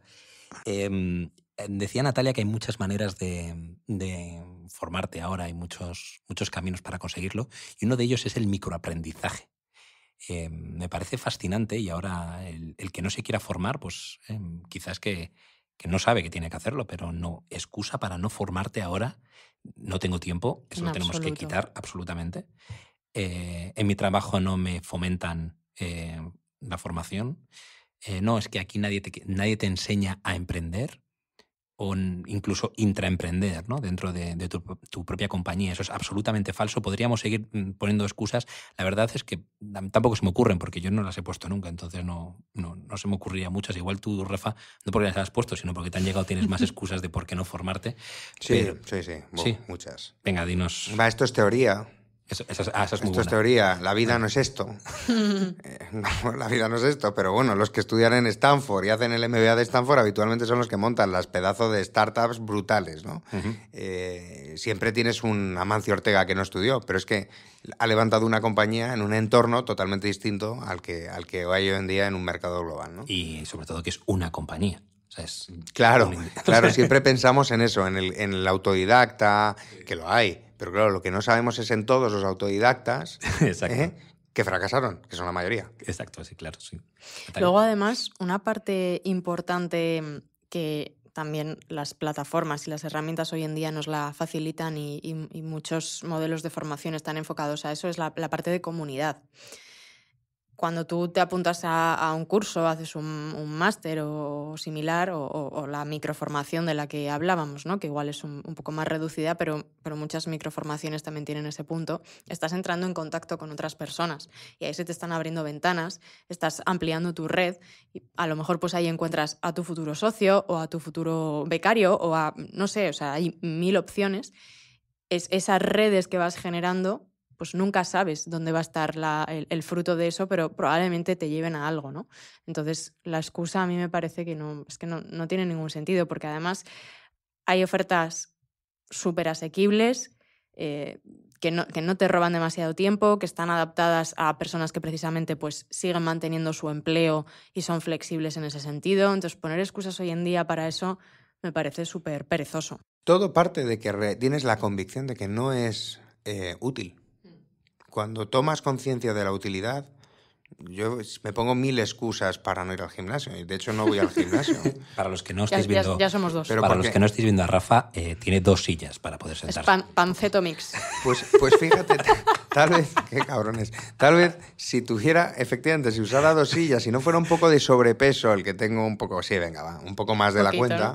Em, decía Natalia que hay muchas maneras de, formarte ahora, hay muchos, caminos para conseguirlo, y uno de ellos es el microaprendizaje. Em, me parece fascinante y ahora el, que no se quiera formar, pues em, quizás que, no sabe que tiene que hacerlo, pero no, excusa para no formarte ahora, no tengo tiempo, eso lo tenemos que quitar absolutamente. Eh, en mi trabajo no me fomentan eh, la formación. Eh, no, es que aquí nadie te, nadie te enseña a emprender o incluso intraemprender ¿no? dentro de, tu, propia compañía. Eso es absolutamente falso. Podríamos seguir mm, poniendo excusas. La verdad es que mm, tampoco se me ocurren porque yo no las he puesto nunca, entonces no, no, no se me ocurriría muchas. Igual tú, Rafa, no porque las has puesto, sino porque te han llegado, tienes más excusas de por qué no formarte. Sí, sí, sí, sí, muchas. Venga, dinos. Va, esto es teoría. Ah, esto es teoría, la vida ah. no es esto. Eh, la vida no es esto, pero bueno, los que estudian en Stanford y hacen el MBA de Stanford habitualmente son los que montan las pedazos de startups brutales, ¿no? Eh, siempre tienes un Amancio Ortega que no estudió, pero es que ha levantado una compañía en un entorno totalmente distinto al que, al que hay hoy en día en un mercado global, Y sobre todo que es una compañía. claro, claro, siempre pensamos en eso, en en el autodidacta, que lo hay pero claro, lo que no sabemos es en todos los autodidactas ¿eh? que fracasaron, que son la mayoría. Exacto, sí, claro, sí. Luego, además, una parte importante que también las plataformas y las herramientas hoy en día nos la facilitan y, muchos modelos de formación están enfocados a eso, es la parte de comunidad cuando tú te apuntas a, un curso, haces un, máster o similar, o, la microformación de la que hablábamos, ¿no? que igual es un, poco más reducida, pero, pero muchas microformaciones también tienen ese punto, estás entrando en contacto con otras personas y ahí se te están abriendo ventanas, estás ampliando tu red y a lo mejor pues ahí encuentras a tu futuro socio o a tu futuro becario o a, no sé, o sea, hay mil opciones. Es, esas redes que vas generando pues nunca sabes dónde va a estar el, fruto de eso, pero probablemente te lleven a algo, ¿no? Entonces, la excusa a mí me parece que no, tiene ningún sentido, porque además hay ofertas súper asequibles, eh, que, no, te roban demasiado tiempo, que están adaptadas a personas que precisamente pues, siguen manteniendo su empleo y son flexibles en ese sentido. Entonces, poner excusas hoy en día para eso me parece súper perezoso. Todo parte de que tienes la convicción de que no es eh, útil cuando tomas conciencia de la utilidad, yo me pongo mil excusas para no ir al gimnasio. De hecho, no voy al gimnasio. para los que no estéis viendo. para los que no viendo a Rafa, eh, tiene dos sillas para poder sentarse. Es panceto mix. Pues, pues fíjate, tal vez. Qué cabrones. Tal vez si tuviera, efectivamente, si usara dos sillas, si no fuera un poco de sobrepeso, el que tengo un poco. Sí, venga, va, un poco más de la cuenta.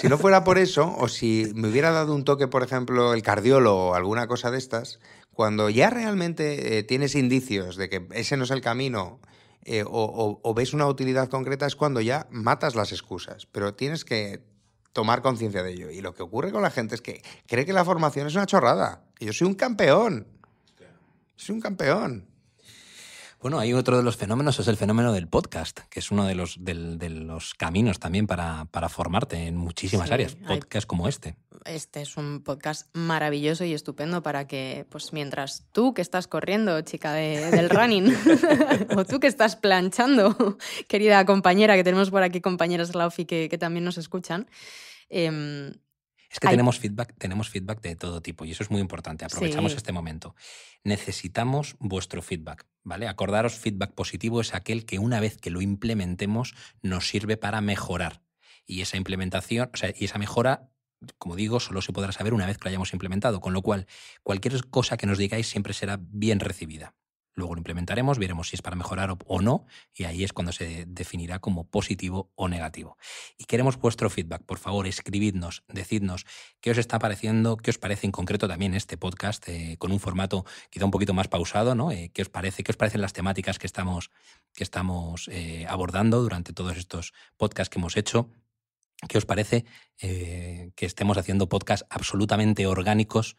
Si no fuera por eso, o si me hubiera dado un toque, por ejemplo, el cardiólogo o alguna cosa de estas cuando ya realmente eh, tienes indicios de que ese no es el camino eh, o, ves una utilidad concreta, es cuando ya matas las excusas. Pero tienes que tomar conciencia de ello. Y lo que ocurre con la gente es que cree que la formación es una chorrada. yo soy un campeón. Soy un campeón. Bueno, hay otro de los fenómenos, es el fenómeno del podcast, que es uno de los, de los caminos también para, formarte en muchísimas áreas, podcast como este. Este es un podcast maravilloso y estupendo para que, pues mientras tú que estás corriendo, chica del running, o tú que estás planchando, querida compañera, que tenemos por aquí compañeras Laufi que, que también nos escuchan, eh, es que tenemos, feedback, tenemos feedback de todo tipo y eso es muy importante. Aprovechamos este momento. Necesitamos vuestro feedback, ¿vale? Acordaros, feedback positivo es aquel que una vez que lo implementemos nos sirve para mejorar. Y esa implementación, o sea, y esa mejora como digo, solo se podrá saber una vez que la hayamos implementado, con lo cual cualquier cosa que nos digáis siempre será bien recibida. Luego lo implementaremos, veremos si es para mejorar o no, y ahí es cuando se definirá como positivo o negativo. Y queremos vuestro feedback, por favor, escribidnos, decidnos qué os está pareciendo, qué os parece en concreto también este podcast, eh, con un formato quizá un poquito más pausado, ¿no? Eh, ¿Qué os parece? ¿Qué os parecen las temáticas que estamos, que estamos eh, abordando durante todos estos podcasts que hemos hecho? ¿Qué os parece que estemos haciendo podcasts absolutamente orgánicos?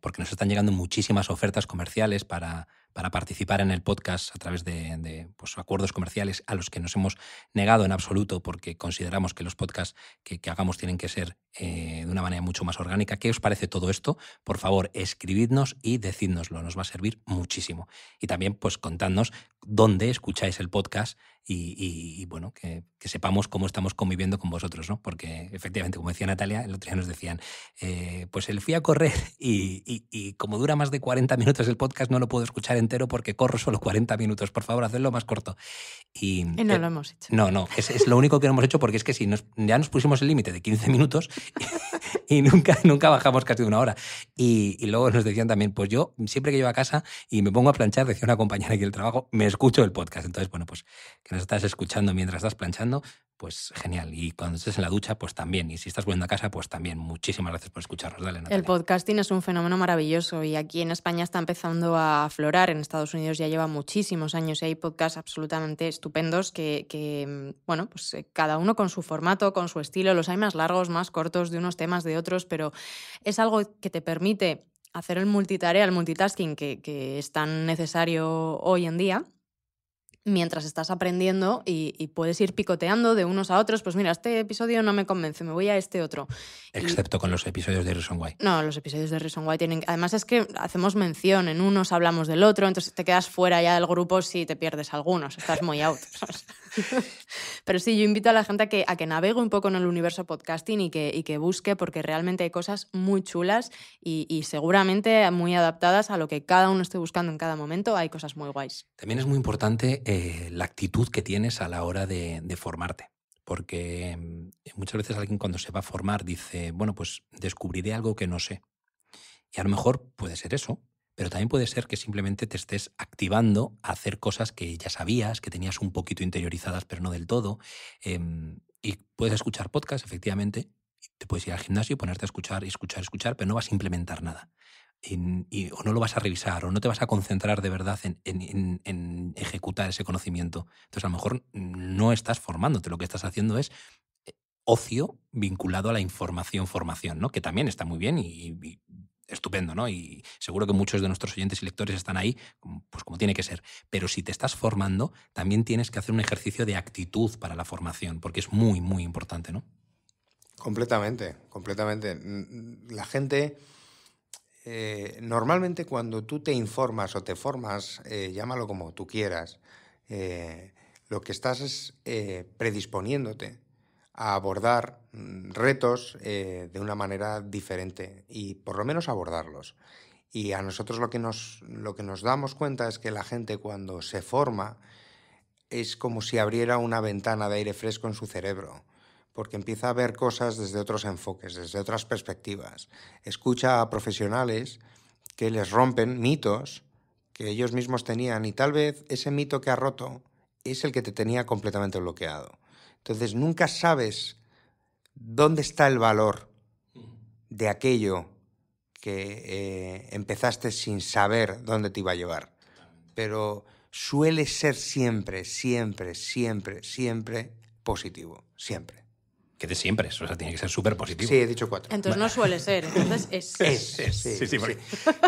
porque nos están llegando muchísimas ofertas comerciales para, para participar en el podcast a través de, pues, acuerdos comerciales a los que nos hemos negado en absoluto porque consideramos que los podcasts que, hagamos tienen que ser eh, de una manera mucho más orgánica. ¿Qué os parece todo esto? Por favor, escribidnos y decídnoslo, nos va a servir muchísimo. Y también pues contadnos dónde escucháis el podcast y, bueno, que, sepamos cómo estamos conviviendo con vosotros, ¿no? Porque efectivamente, como decía Natalia, el otro día nos decían, eh, pues él fui a correr y, como dura más de 40 minutos el podcast, no lo puedo escuchar entero porque corro solo 40 minutos. Por favor, hacedlo más corto. Y, no eh, lo hemos hecho. No, no, es, lo único que no hemos hecho porque es que si ya nos pusimos el límite de 15 minutos y nunca, nunca bajamos casi de una hora. Y, luego nos decían también, pues yo siempre que llego a casa y me pongo a planchar, decía una compañera aquí el trabajo, me escucho el podcast. Entonces, bueno, pues que estás escuchando mientras estás planchando, pues genial. Y cuando estés en la ducha, pues también. Y si estás volviendo a casa, pues también. Muchísimas gracias por escucharnos. Dale, El podcasting es un fenómeno maravilloso y aquí en España está empezando a aflorar. En Estados Unidos ya lleva muchísimos años y hay podcasts absolutamente estupendos que, mm, bueno, pues eh, cada uno con su formato, con su estilo. Los hay más largos, más cortos, de unos temas, de otros, pero es algo que te permite hacer el multitarea, el multitasking que es tan necesario hoy en día mientras estás aprendiendo y, puedes ir picoteando de unos a otros, pues mira, este episodio no me convence, me voy a este otro. Excepto con los episodios de Reason Why. No, los episodios de Reason Why tienen... Además es que hacemos mención, en unos hablamos del otro, entonces te quedas fuera ya del grupo si te pierdes algunos, estás muy out. Pero sí, yo invito a la gente a que, navegue un poco en el universo podcasting y que, busque, porque realmente hay cosas muy chulas y, seguramente muy adaptadas a lo que cada uno esté buscando en cada momento, hay cosas muy guays. También es muy importante... Eh, eh, la actitud que tienes a la hora de, formarte. Porque mm, muchas veces alguien cuando se va a formar dice, bueno, pues descubriré algo que no sé. Y a lo mejor puede ser eso, pero también puede ser que simplemente te estés activando a hacer cosas que ya sabías, que tenías un poquito interiorizadas, pero no del todo. Em, y puedes escuchar podcast, efectivamente. Te puedes ir al gimnasio y ponerte a escuchar, y escuchar, escuchar, pero no vas a implementar nada o no lo vas a revisar o no te vas a concentrar de verdad en, ejecutar ese conocimiento. Entonces a lo mejor no estás formándote, lo que estás haciendo es eh, ocio vinculado a la información formación, ¿no? Que también está muy bien y, estupendo, ¿no? Y seguro que muchos de nuestros oyentes y lectores están ahí, pues como tiene que ser. Pero si te estás formando, también tienes que hacer un ejercicio de actitud para la formación, porque es muy, muy importante, ¿no? Completamente, completamente. La gente eh, normalmente cuando tú te informas o te formas, eh, llámalo como tú quieras, eh, lo que estás es predisponiéndote a abordar mm, retos de una manera diferente y por lo menos abordarlos. Y a nosotros lo que nos damos cuenta es que la gente cuando se forma es como si abriera una ventana de aire fresco en su cerebro porque empieza a ver cosas desde otros enfoques, desde otras perspectivas. Escucha a profesionales que les rompen mitos que ellos mismos tenían y tal vez ese mito que ha roto es el que te tenía completamente bloqueado. Entonces nunca sabes dónde está el valor de aquello que eh, empezaste sin saber dónde te iba a llevar. Pero suele ser siempre, siempre, siempre, siempre positivo, siempre que de siempre, o sea, tiene que ser súper positivo. Sí, he dicho cuatro. Entonces no suele ser, entonces es.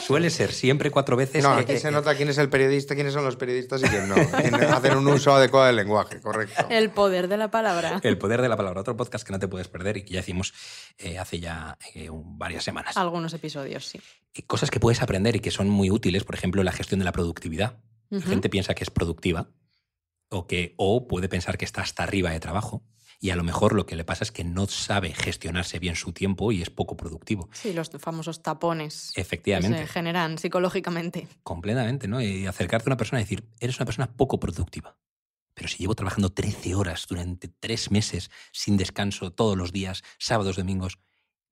Suele ser siempre cuatro veces. No, aquí se nota quién es el periodista, quiénes son los periodistas y quién no. Hacen un uso adecuado del lenguaje, correcto. El poder de la palabra. El poder de la palabra, otro podcast que no te puedes perder y que ya hicimos eh, hace ya eh, varias semanas. Algunos episodios, sí. Y eh, cosas que puedes aprender y que son muy útiles, por ejemplo, la gestión de la productividad. La gente piensa que es productiva o, que, o puede pensar que está hasta arriba de trabajo y a lo mejor lo que le pasa es que no sabe gestionarse bien su tiempo y es poco productivo. Sí, los famosos tapones. Efectivamente. se generan psicológicamente. Completamente, ¿no? Y acercarte a una persona y decir, eres una persona poco productiva. Pero si llevo trabajando 13 horas durante 3 meses sin descanso todos los días, sábados, domingos,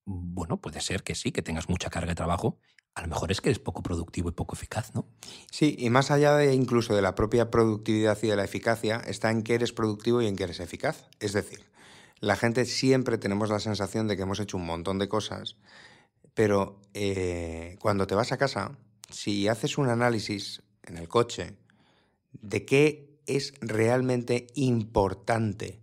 bueno, puede ser que sí, que tengas mucha carga de trabajo a lo mejor es que eres poco productivo y poco eficaz, ¿no? Sí, y más allá incluso de la propia productividad y de la eficacia, está en que eres productivo y en que eres eficaz. Es decir, la gente siempre tenemos la sensación de que hemos hecho un montón de cosas, pero eh, cuando te vas a casa, si haces un análisis en el coche de qué es realmente importante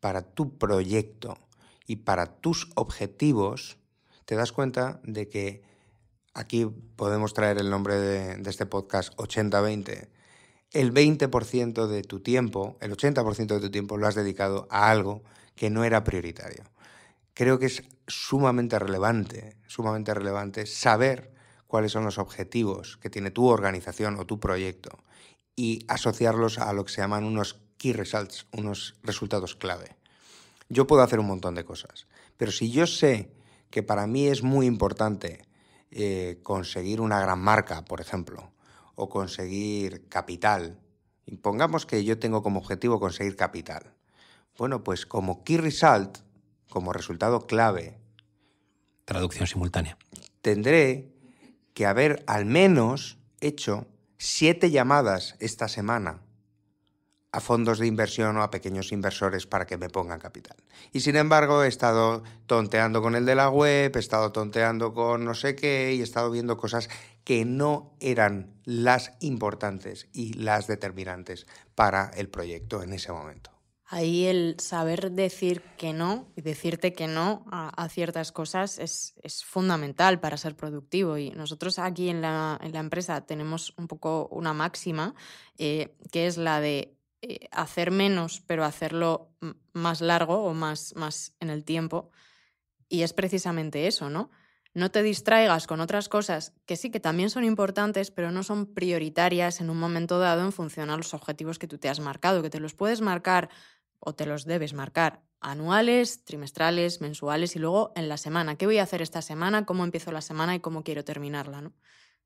para tu proyecto y para tus objetivos, te das cuenta de que Aquí podemos traer el nombre de, este podcast 80-20. El 20% de tu tiempo, el 80% de tu tiempo lo has dedicado a algo que no era prioritario. Creo que es sumamente relevante, sumamente relevante saber cuáles son los objetivos que tiene tu organización o tu proyecto y asociarlos a lo que se llaman unos key results, unos resultados clave. Yo puedo hacer un montón de cosas, pero si yo sé que para mí es muy importante eh, conseguir una gran marca, por ejemplo, o conseguir capital. Impongamos que yo tengo como objetivo conseguir capital. Bueno, pues como key result, como resultado clave. Traducción simultánea. Tendré que haber al menos hecho siete llamadas esta semana a fondos de inversión o a pequeños inversores para que me pongan capital. Y sin embargo, he estado tonteando con el de la web, he estado tonteando con no sé qué y he estado viendo cosas que no eran las importantes y las determinantes para el proyecto en ese momento. Ahí el saber decir que no y decirte que no a, ciertas cosas es, fundamental para ser productivo. Y nosotros aquí en la, empresa tenemos un poco una máxima eh, que es la de eh, hacer menos, pero hacerlo más largo o más, más en el tiempo. Y es precisamente eso, ¿no? No te distraigas con otras cosas que sí que también son importantes, pero no son prioritarias en un momento dado en función a los objetivos que tú te has marcado, que te los puedes marcar o te los debes marcar anuales, trimestrales, mensuales y luego en la semana. ¿Qué voy a hacer esta semana? ¿Cómo empiezo la semana y cómo quiero terminarla? ¿no?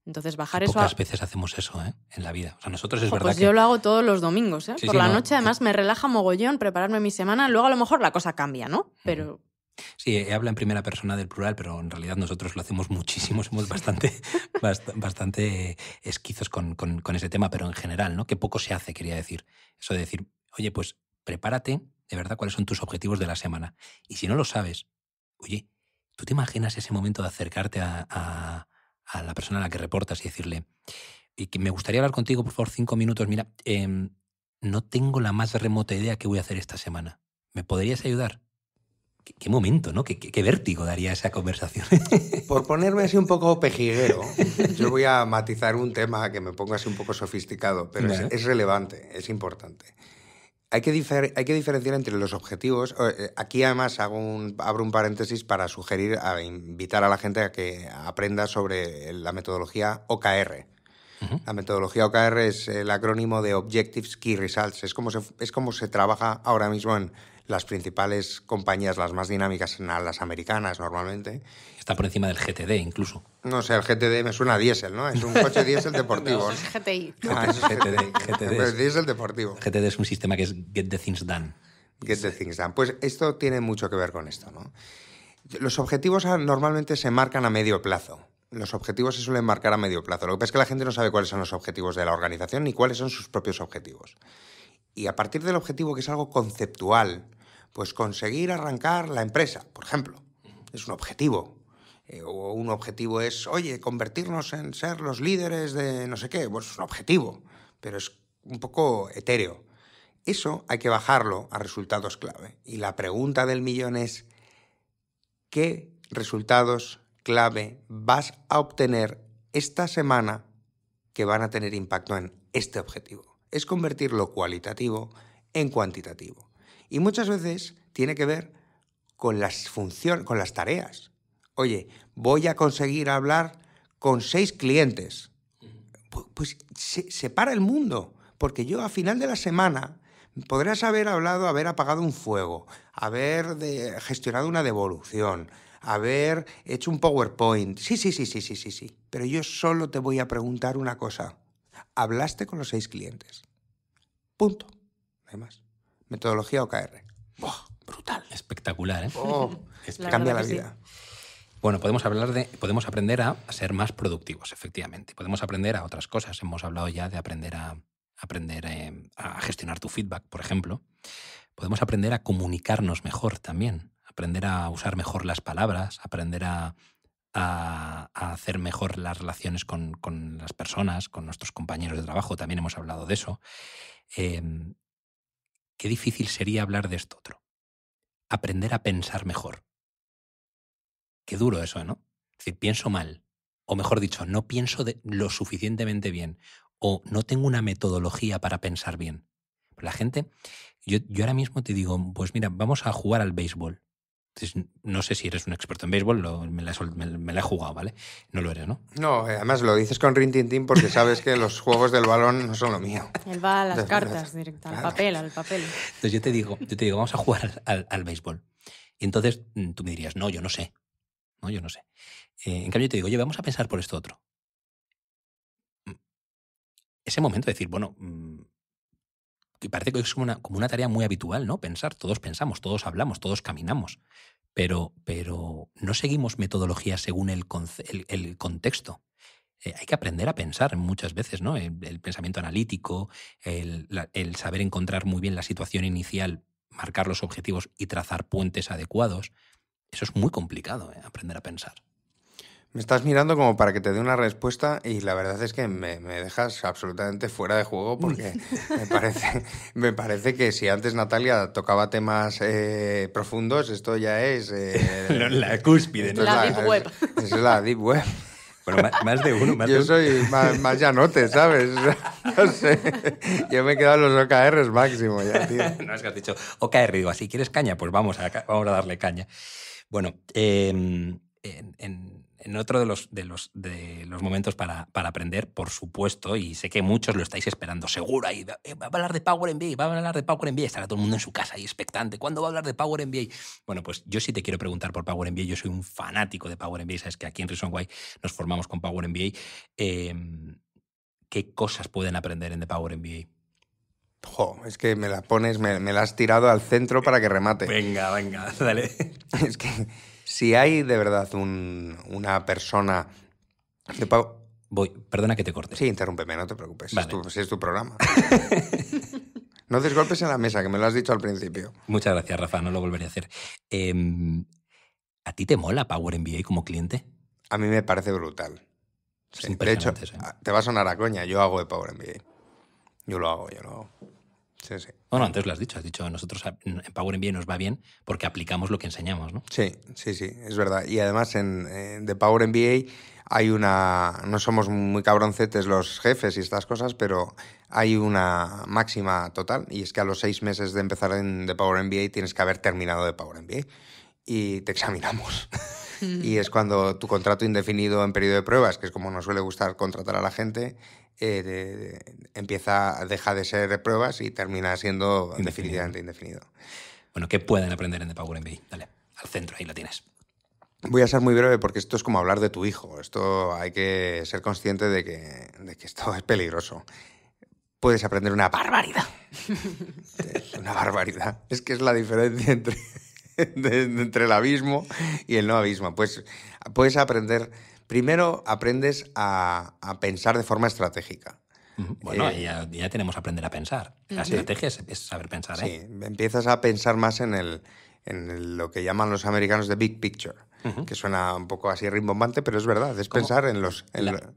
Entonces, bajar eso. Pocas veces hacemos eso, ¿eh? En la vida. O sea, nosotros es pues verdad. Pues yo lo hago todos los domingos, ¿eh? Por la noche, además, me relaja mogollón prepararme mi semana. Luego, a lo mejor, la cosa cambia, ¿no? Pero. Sí, eh, habla en primera persona del plural, pero en realidad nosotros lo hacemos muchísimo, somos bastante, bastante esquizos con, ese tema, pero en general, ¿no? Que poco se hace, quería decir. Eso de decir, oye, pues prepárate de verdad cuáles son tus objetivos de la semana. Y si no lo sabes, oye, ¿tú te imaginas ese momento de acercarte a a la persona a la que reportas y decirle, y que me gustaría hablar contigo, por favor, cinco minutos, mira, em, no tengo la más remota idea qué voy a hacer esta semana. ¿Me podrías ayudar? Qué, momento, ¿no? Qué, qué, vértigo daría esa conversación. Por ponerme así un poco pejiguero, yo voy a matizar un tema que me ponga así un poco sofisticado, pero es relevante, es importante. Hay que, hay que diferenciar entre los objetivos. Eh, aquí además hago un, abro un paréntesis para sugerir, a invitar a la gente a que aprenda sobre la metodología OKR, la metodología OKR es el acrónimo de Objectives Key Results. Es como, se, trabaja ahora mismo en las principales compañías, las más dinámicas, en las americanas normalmente. Está por encima del GTD incluso. No sé, el GTD me suena a diésel, ¿no? Es un coche diésel deportivo. es GTI. Ah, es GTD es, diésel deportivo. GTD es un sistema que es Get the Things Done. Get the Things Done. Pues esto tiene mucho que ver con esto, ¿no? Los objetivos normalmente se marcan a medio plazo los objetivos se suelen marcar a medio plazo. Lo que pasa es que la gente no sabe cuáles son los objetivos de la organización ni cuáles son sus propios objetivos. Y a partir del objetivo, que es algo conceptual, pues conseguir arrancar la empresa, por ejemplo, es un objetivo. Eh, o un objetivo es, oye, convertirnos en ser los líderes de no sé qué. Pues es un objetivo, pero es un poco etéreo. Eso hay que bajarlo a resultados clave. Y la pregunta del millón es, ¿qué resultados clave vas a obtener esta semana que van a tener impacto en este objetivo. Es convertir lo cualitativo en cuantitativo. Y muchas veces tiene que ver con las funciones, con las tareas. Oye, voy a conseguir hablar con seis clientes. Pues, se, para el mundo, porque yo a final de la semana podrías haber hablado, haber apagado un fuego, haber gestionado una devolución, haber hecho un PowerPoint. Sí, sí, sí, sí, sí, sí, sí. Pero yo solo te voy a preguntar una cosa. Hablaste con los seis clientes. Punto. Además, metodología OKR. ¡Buah! Brutal. Espectacular, ¿eh? Oh, cambia la vida. Bueno, podemos hablar de, podemos aprender a ser más productivos, efectivamente. Podemos aprender a otras cosas. Hemos hablado ya de aprender a aprender eh, a gestionar tu feedback, por ejemplo. Podemos aprender a comunicarnos mejor también aprender a usar mejor las palabras, aprender a, hacer mejor las relaciones con, las personas, con nuestros compañeros de trabajo, también hemos hablado de eso. Em, qué difícil sería hablar de esto otro. Aprender a pensar mejor. Qué duro eso, ¿no? Es decir, pienso mal, o mejor dicho, no pienso lo suficientemente bien, o no tengo una metodología para pensar bien. La gente, yo, yo, ahora mismo te digo, pues mira, vamos a jugar al béisbol no sé si eres un experto en béisbol, me, la, he jugado, ¿vale? No lo eres, ¿no? No, eh, además lo dices con Tin porque sabes que los juegos del balón no son lo mío. Él va a las cartas directo, al papel, al papel. Entonces yo te digo, yo te digo, vamos a jugar al, béisbol. Y entonces mm, tú me dirías, no, yo no sé. No, yo no sé. Eh, en cambio, yo te digo, oye, vamos a pensar por esto otro. Mm. Ese momento de decir, bueno, mm, que parece que es como una, como una tarea muy habitual, ¿no? Pensar, todos pensamos, todos hablamos, todos caminamos, pero, pero no seguimos metodologías según el, contexto. Eh, hay que aprender a pensar muchas veces, ¿no? El, pensamiento analítico, el saber encontrar muy bien la situación inicial, marcar los objetivos y trazar puentes adecuados. Eso es muy complicado, ¿eh? aprender a pensar. Me estás mirando como para que te dé una respuesta y la verdad es que me, dejas absolutamente fuera de juego porque me, parece, me parece que si antes Natalia tocaba temas eh, profundos, esto ya es... Eh, la cúspide. ¿no? La, Deep Web. Es, la Deep Web. Bueno, más, de uno. yo soy más, llanote, ¿sabes? No sé. Yo me he quedado en los OKRs máximo ya, tío. No es que has dicho OKR, digo, así ah, quieres caña, pues vamos a, vamos a darle caña. Bueno, em, en en otro de los, de los, de los momentos para, para, aprender, por supuesto, y sé que muchos lo estáis esperando, seguro, y eh, va, a hablar de Power NBA, va a hablar de Power NBA, estará todo el mundo en su casa ahí expectante, ¿cuándo va a hablar de Power NBA? Bueno, pues yo sí te quiero preguntar por Power NBA, yo soy un fanático de Power NBA, sabes que aquí en Reason Why nos formamos con Power NBA, em, ¿Qué cosas pueden aprender en The Power NBA? Jo, es que me la pones, me, me la has tirado al centro para que remate. Venga, venga, dale. es que si hay de verdad una persona de Voy, perdona que te corte. Sí, interrúmpeme, no te preocupes. Si es, tu, programa. no des golpes en la mesa, que me lo has dicho al principio. Muchas gracias, Rafa, no lo volveré a hacer. Em, ¿A ti te mola Power MBA como cliente? A mí me parece brutal. de hecho, ¿eh? te va a sonar a coña. Yo hago de Power MBA. Yo lo hago, yo lo hago. Bueno, antes lo has dicho, has dicho, nosotros en Power MBA nos va bien porque aplicamos lo que enseñamos, ¿no? Sí, sí, sí, es verdad. Y además en, The de Power MBA hay una. No somos muy cabroncetes los jefes y estas cosas, pero hay una máxima total y es que a los seis meses de empezar en The Power MBA tienes que haber terminado de Power MBA y te examinamos. Mm. y es cuando tu contrato indefinido en periodo de pruebas, que es como nos suele gustar contratar a la gente, eh, empieza, deja de ser pruebas y termina siendo indefinidamente definitivamente indefinido. Bueno, ¿qué pueden aprender en The Power MBA? Dale, al centro, ahí lo tienes. Voy a ser muy breve porque esto es como hablar de tu hijo. Esto hay que ser consciente de que, de esto es peligroso. Puedes aprender una barbaridad. una barbaridad. Es que es la diferencia entre, entre el abismo y el no abismo. Pues puedes aprender Primero aprendes a, pensar de forma estratégica. Bueno, eh, ya, tenemos tenemos aprender a pensar. La estrategia es, saber pensar. ¿eh? Sí, empiezas a pensar más en, en lo que llaman los americanos de big picture que suena un poco así rimbombante, pero es verdad, es pensar en los...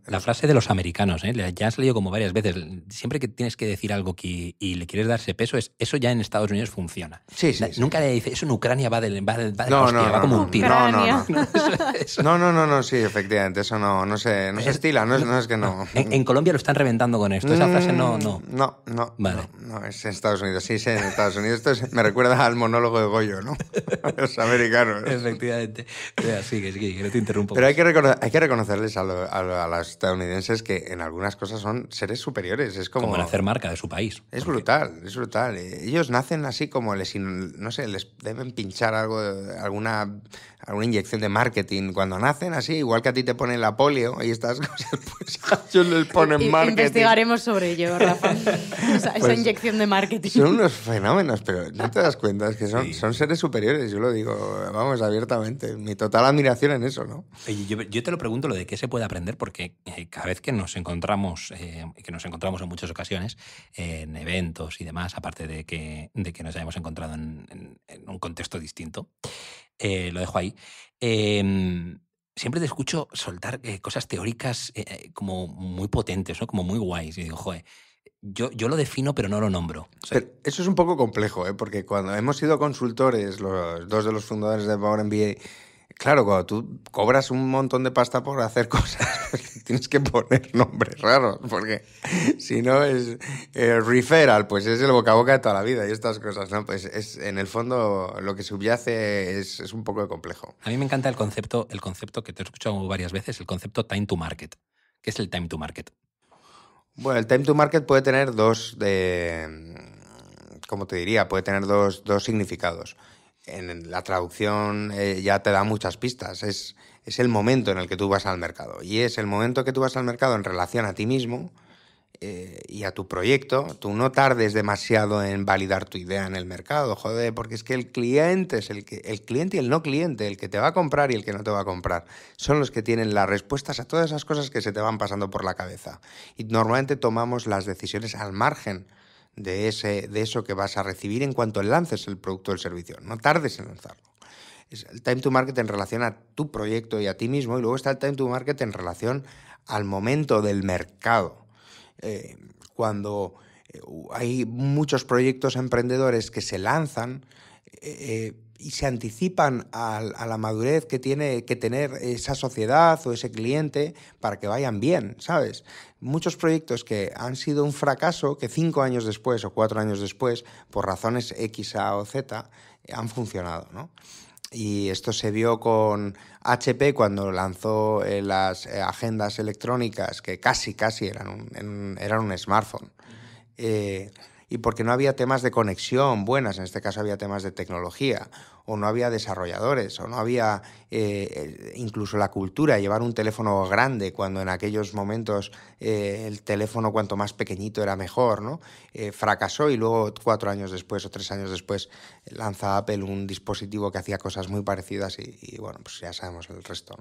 la, frase de los americanos, ¿eh? ya has leído como varias veces, siempre que tienes que decir algo que, y le quieres darse peso, es eso ya en Estados Unidos funciona. Sí, sí, Nunca le dice, eso en Ucrania va, del, no, hostia, va como un tiro. No, no, no. no, no, no, sí, efectivamente, eso no, no, se, no estila, no es, que no. En, Colombia lo están reventando con esto, esa frase no... Mm, no, no, no, vale. no, es en Estados Unidos, sí, sí, en Estados Unidos. Esto me recuerda al monólogo de Goyo, ¿no? los americanos. Efectivamente. que te interrumpo. Pero hay que, hay que, reconocerles a, las los estadounidenses que en algunas cosas son seres superiores. Es como. hacer marca de su país. Es brutal, es brutal. Ellos nacen así como les. No sé, les deben pinchar algo, alguna, alguna inyección de marketing. Cuando nacen así, igual que a ti te ponen la polio y estas cosas, pues ellos les ponen marketing. Investigaremos sobre ello, Rafa. esa pues inyección de marketing. Son unos fenómenos, pero no te das cuenta, es que son, son seres superiores, yo lo digo, vamos, abiertamente. Mi total admiración en eso, ¿no? Yo, yo, te lo pregunto lo de qué se puede aprender, porque eh, cada vez que nos encontramos, eh, que nos encontramos en muchas ocasiones, en eventos y demás, aparte de que, de que nos hayamos encontrado en, un contexto distinto, eh, lo dejo ahí. Em, siempre te escucho soltar eh, cosas teóricas como muy potentes, ¿no? como muy guays. Y digo, joder, yo, yo, lo defino, pero no lo nombro. eso es un poco complejo, ¿eh? porque cuando hemos sido consultores, los dos de los fundadores de Power MBA, Claro, cuando tú cobras un montón de pasta por hacer cosas, tienes que poner nombres raros, porque si no es eh, referral, pues es el boca a boca de toda la vida y estas cosas, ¿no? Pues es, en el fondo lo que subyace es, un poco complejo. A mí me encanta el concepto, el concepto que te he escuchado varias veces, el concepto time to market. ¿Qué es el time to market? Bueno, el time to market puede tener dos de. Eh, te diría? Puede tener dos significados en la traducción eh, ya te da muchas pistas. Es, el momento en el que tú vas al mercado. Y es el momento que tú vas al mercado en relación a ti mismo eh, y a tu proyecto. Tú no tardes demasiado en validar tu idea en el mercado, joder, porque es que el cliente es el que. El cliente y el no cliente, el que te va a comprar y el que no te va a comprar, son los que tienen las respuestas a todas esas cosas que se te van pasando por la cabeza. Y normalmente tomamos las decisiones al margen de, ese, de eso que vas a recibir en cuanto lances el producto o el servicio. No tardes en lanzarlo. Es el time to market en relación a tu proyecto y a ti mismo, y luego está el time to market en relación al momento del mercado. Eh, cuando eh, hay muchos proyectos emprendedores que se lanzan eh, y se anticipan a, la madurez que tiene que tener esa sociedad o ese cliente para que vayan bien, ¿sabes? muchos proyectos que han sido un fracaso, que cinco años después o cuatro años después, por razones X, A o Z, han funcionado, ¿no? Y esto se vio con HP cuando lanzó eh, las eh, agendas electrónicas, que casi, casi eran un, eran un smartphone. Eh, y porque no había temas de conexión buenas, en este caso había temas de tecnología o no había desarrolladores, o no había eh, eh, incluso la cultura, llevar un teléfono grande, cuando en aquellos momentos eh, el teléfono cuanto más pequeñito era mejor, ¿no? fracasó y luego cuatro años después o tres años después lanza Apple un dispositivo que hacía cosas muy parecidas y, bueno, pues ya sabemos el resto,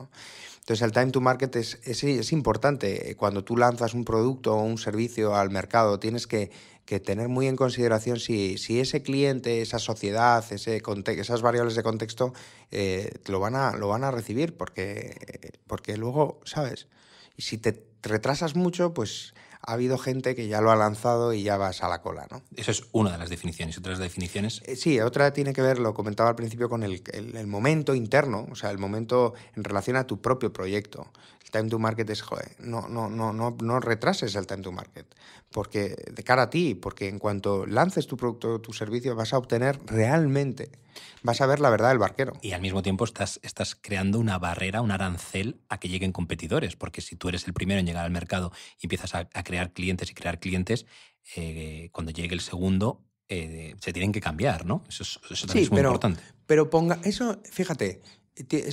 Entonces el time to market es, importante. Cuando tú lanzas un producto o un servicio al mercado, tienes que tener muy en consideración si, ese cliente, esa sociedad, ese esas variables de contexto, eh, lo, van a, lo van a recibir porque, porque luego, ¿sabes? Y si te retrasas mucho, pues ha habido gente que ya lo ha lanzado y ya vas a la cola, ¿no? Esa es una de las definiciones. ¿Otras definiciones? Eh, sí, otra tiene que ver, lo comentaba al principio, con el momento interno, o sea, el momento en relación a tu propio proyecto el time to market es, joder, no, no, no, no, no retrases el time to market, porque de cara a ti, porque en cuanto lances tu producto o tu servicio vas a obtener realmente, vas a ver la verdad del barquero. Y al mismo tiempo estás, estás creando una barrera, un arancel a que lleguen competidores, porque si tú eres el primero en llegar al mercado y empiezas a, crear clientes y crear clientes, eh, cuando llegue el segundo, eh, se tienen que cambiar, ¿no? Eso, también es muy importante. Pero ponga, eso, fíjate,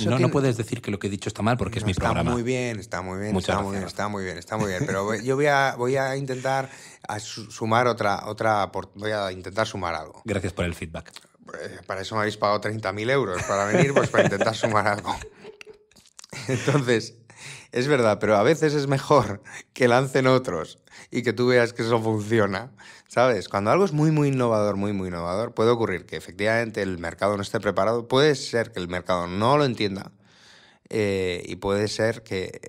no, no puedes decir que lo que he dicho está mal porque es mi está Muy bien, está muy bien, está muy bien, está muy bien, está muy bien. Pero yo voy a, voy a intentar sumar otra, otra, voy a intentar sumar algo. Gracias por el feedback. Eh, para eso me habéis pagado 30.000 euros, para venir, pues para intentar sumar algo. Entonces, es verdad, pero a veces es mejor que lancen otros y que tú veas que eso funciona. ¿Sabes? Cuando algo es muy, muy innovador, muy, muy innovador, puede ocurrir que efectivamente el mercado no esté preparado, puede ser que el mercado no lo entienda eh, y puede ser que,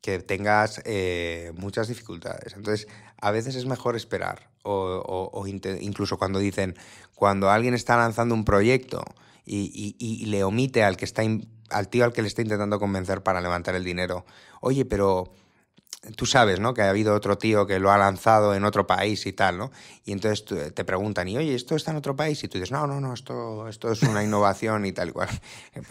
que tengas eh, muchas dificultades. Entonces, a veces es mejor esperar o, incluso cuando dicen, cuando alguien está lanzando un proyecto y le omite al que está al tío al que le está intentando convencer para levantar el dinero, oye, pero tú sabes, ¿no? Que ha habido otro tío que lo ha lanzado en otro país y tal, ¿no? Y entonces eh, te preguntan, y oye, ¿esto está en otro país? Y tú dices, no, no, no, esto, esto es una innovación y tal y cual.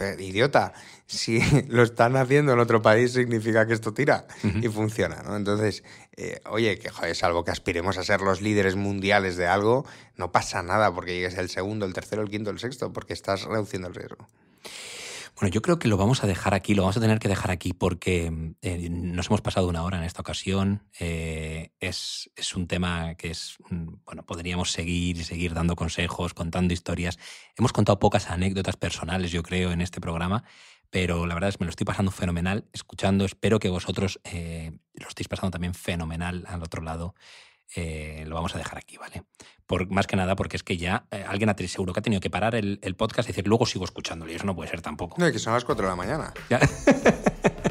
Eh, idiota, si lo están haciendo en otro país significa que esto tira y funciona, ¿no? Entonces, eh, oye, que joder, salvo que aspiremos a ser los líderes mundiales de algo, no pasa nada porque llegues el segundo, el tercero, el quinto, el sexto, porque estás reduciendo el riesgo. Bueno, yo creo que lo vamos a dejar aquí, lo vamos a tener que dejar aquí porque eh, nos hemos pasado una hora en esta ocasión. Eh, es, un tema que es, mm, bueno, podríamos seguir y seguir dando consejos, contando historias. Hemos contado pocas anécdotas personales, yo creo, en este programa, pero la verdad es que me lo estoy pasando fenomenal escuchando. Espero que vosotros eh, lo estéis pasando también fenomenal al otro lado eh, lo vamos a dejar aquí, ¿vale? Por, más que nada porque es que ya eh, alguien ha, seguro que ha tenido que parar el, podcast y decir, luego sigo escuchándolo, y eso no puede ser tampoco. No, que son las 4 de la mañana.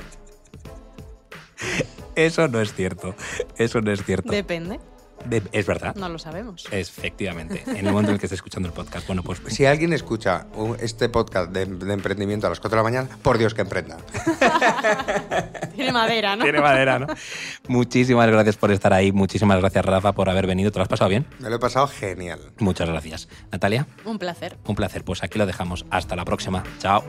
eso no es cierto, eso no es cierto. Depende. Es verdad. No lo sabemos. Efectivamente. En el momento en el que esté escuchando el podcast. Bueno, pues. Si alguien escucha uh, este podcast de, emprendimiento a las 4 de la mañana, por Dios que emprenda. Tiene madera, ¿no? Tiene madera, ¿no? Muchísimas gracias por estar ahí. Muchísimas gracias, Rafa, por haber venido. ¿Te lo has pasado bien? Me lo he pasado genial. Muchas gracias. Natalia. Un placer. Un placer. Pues aquí lo dejamos. Hasta la próxima. Chao.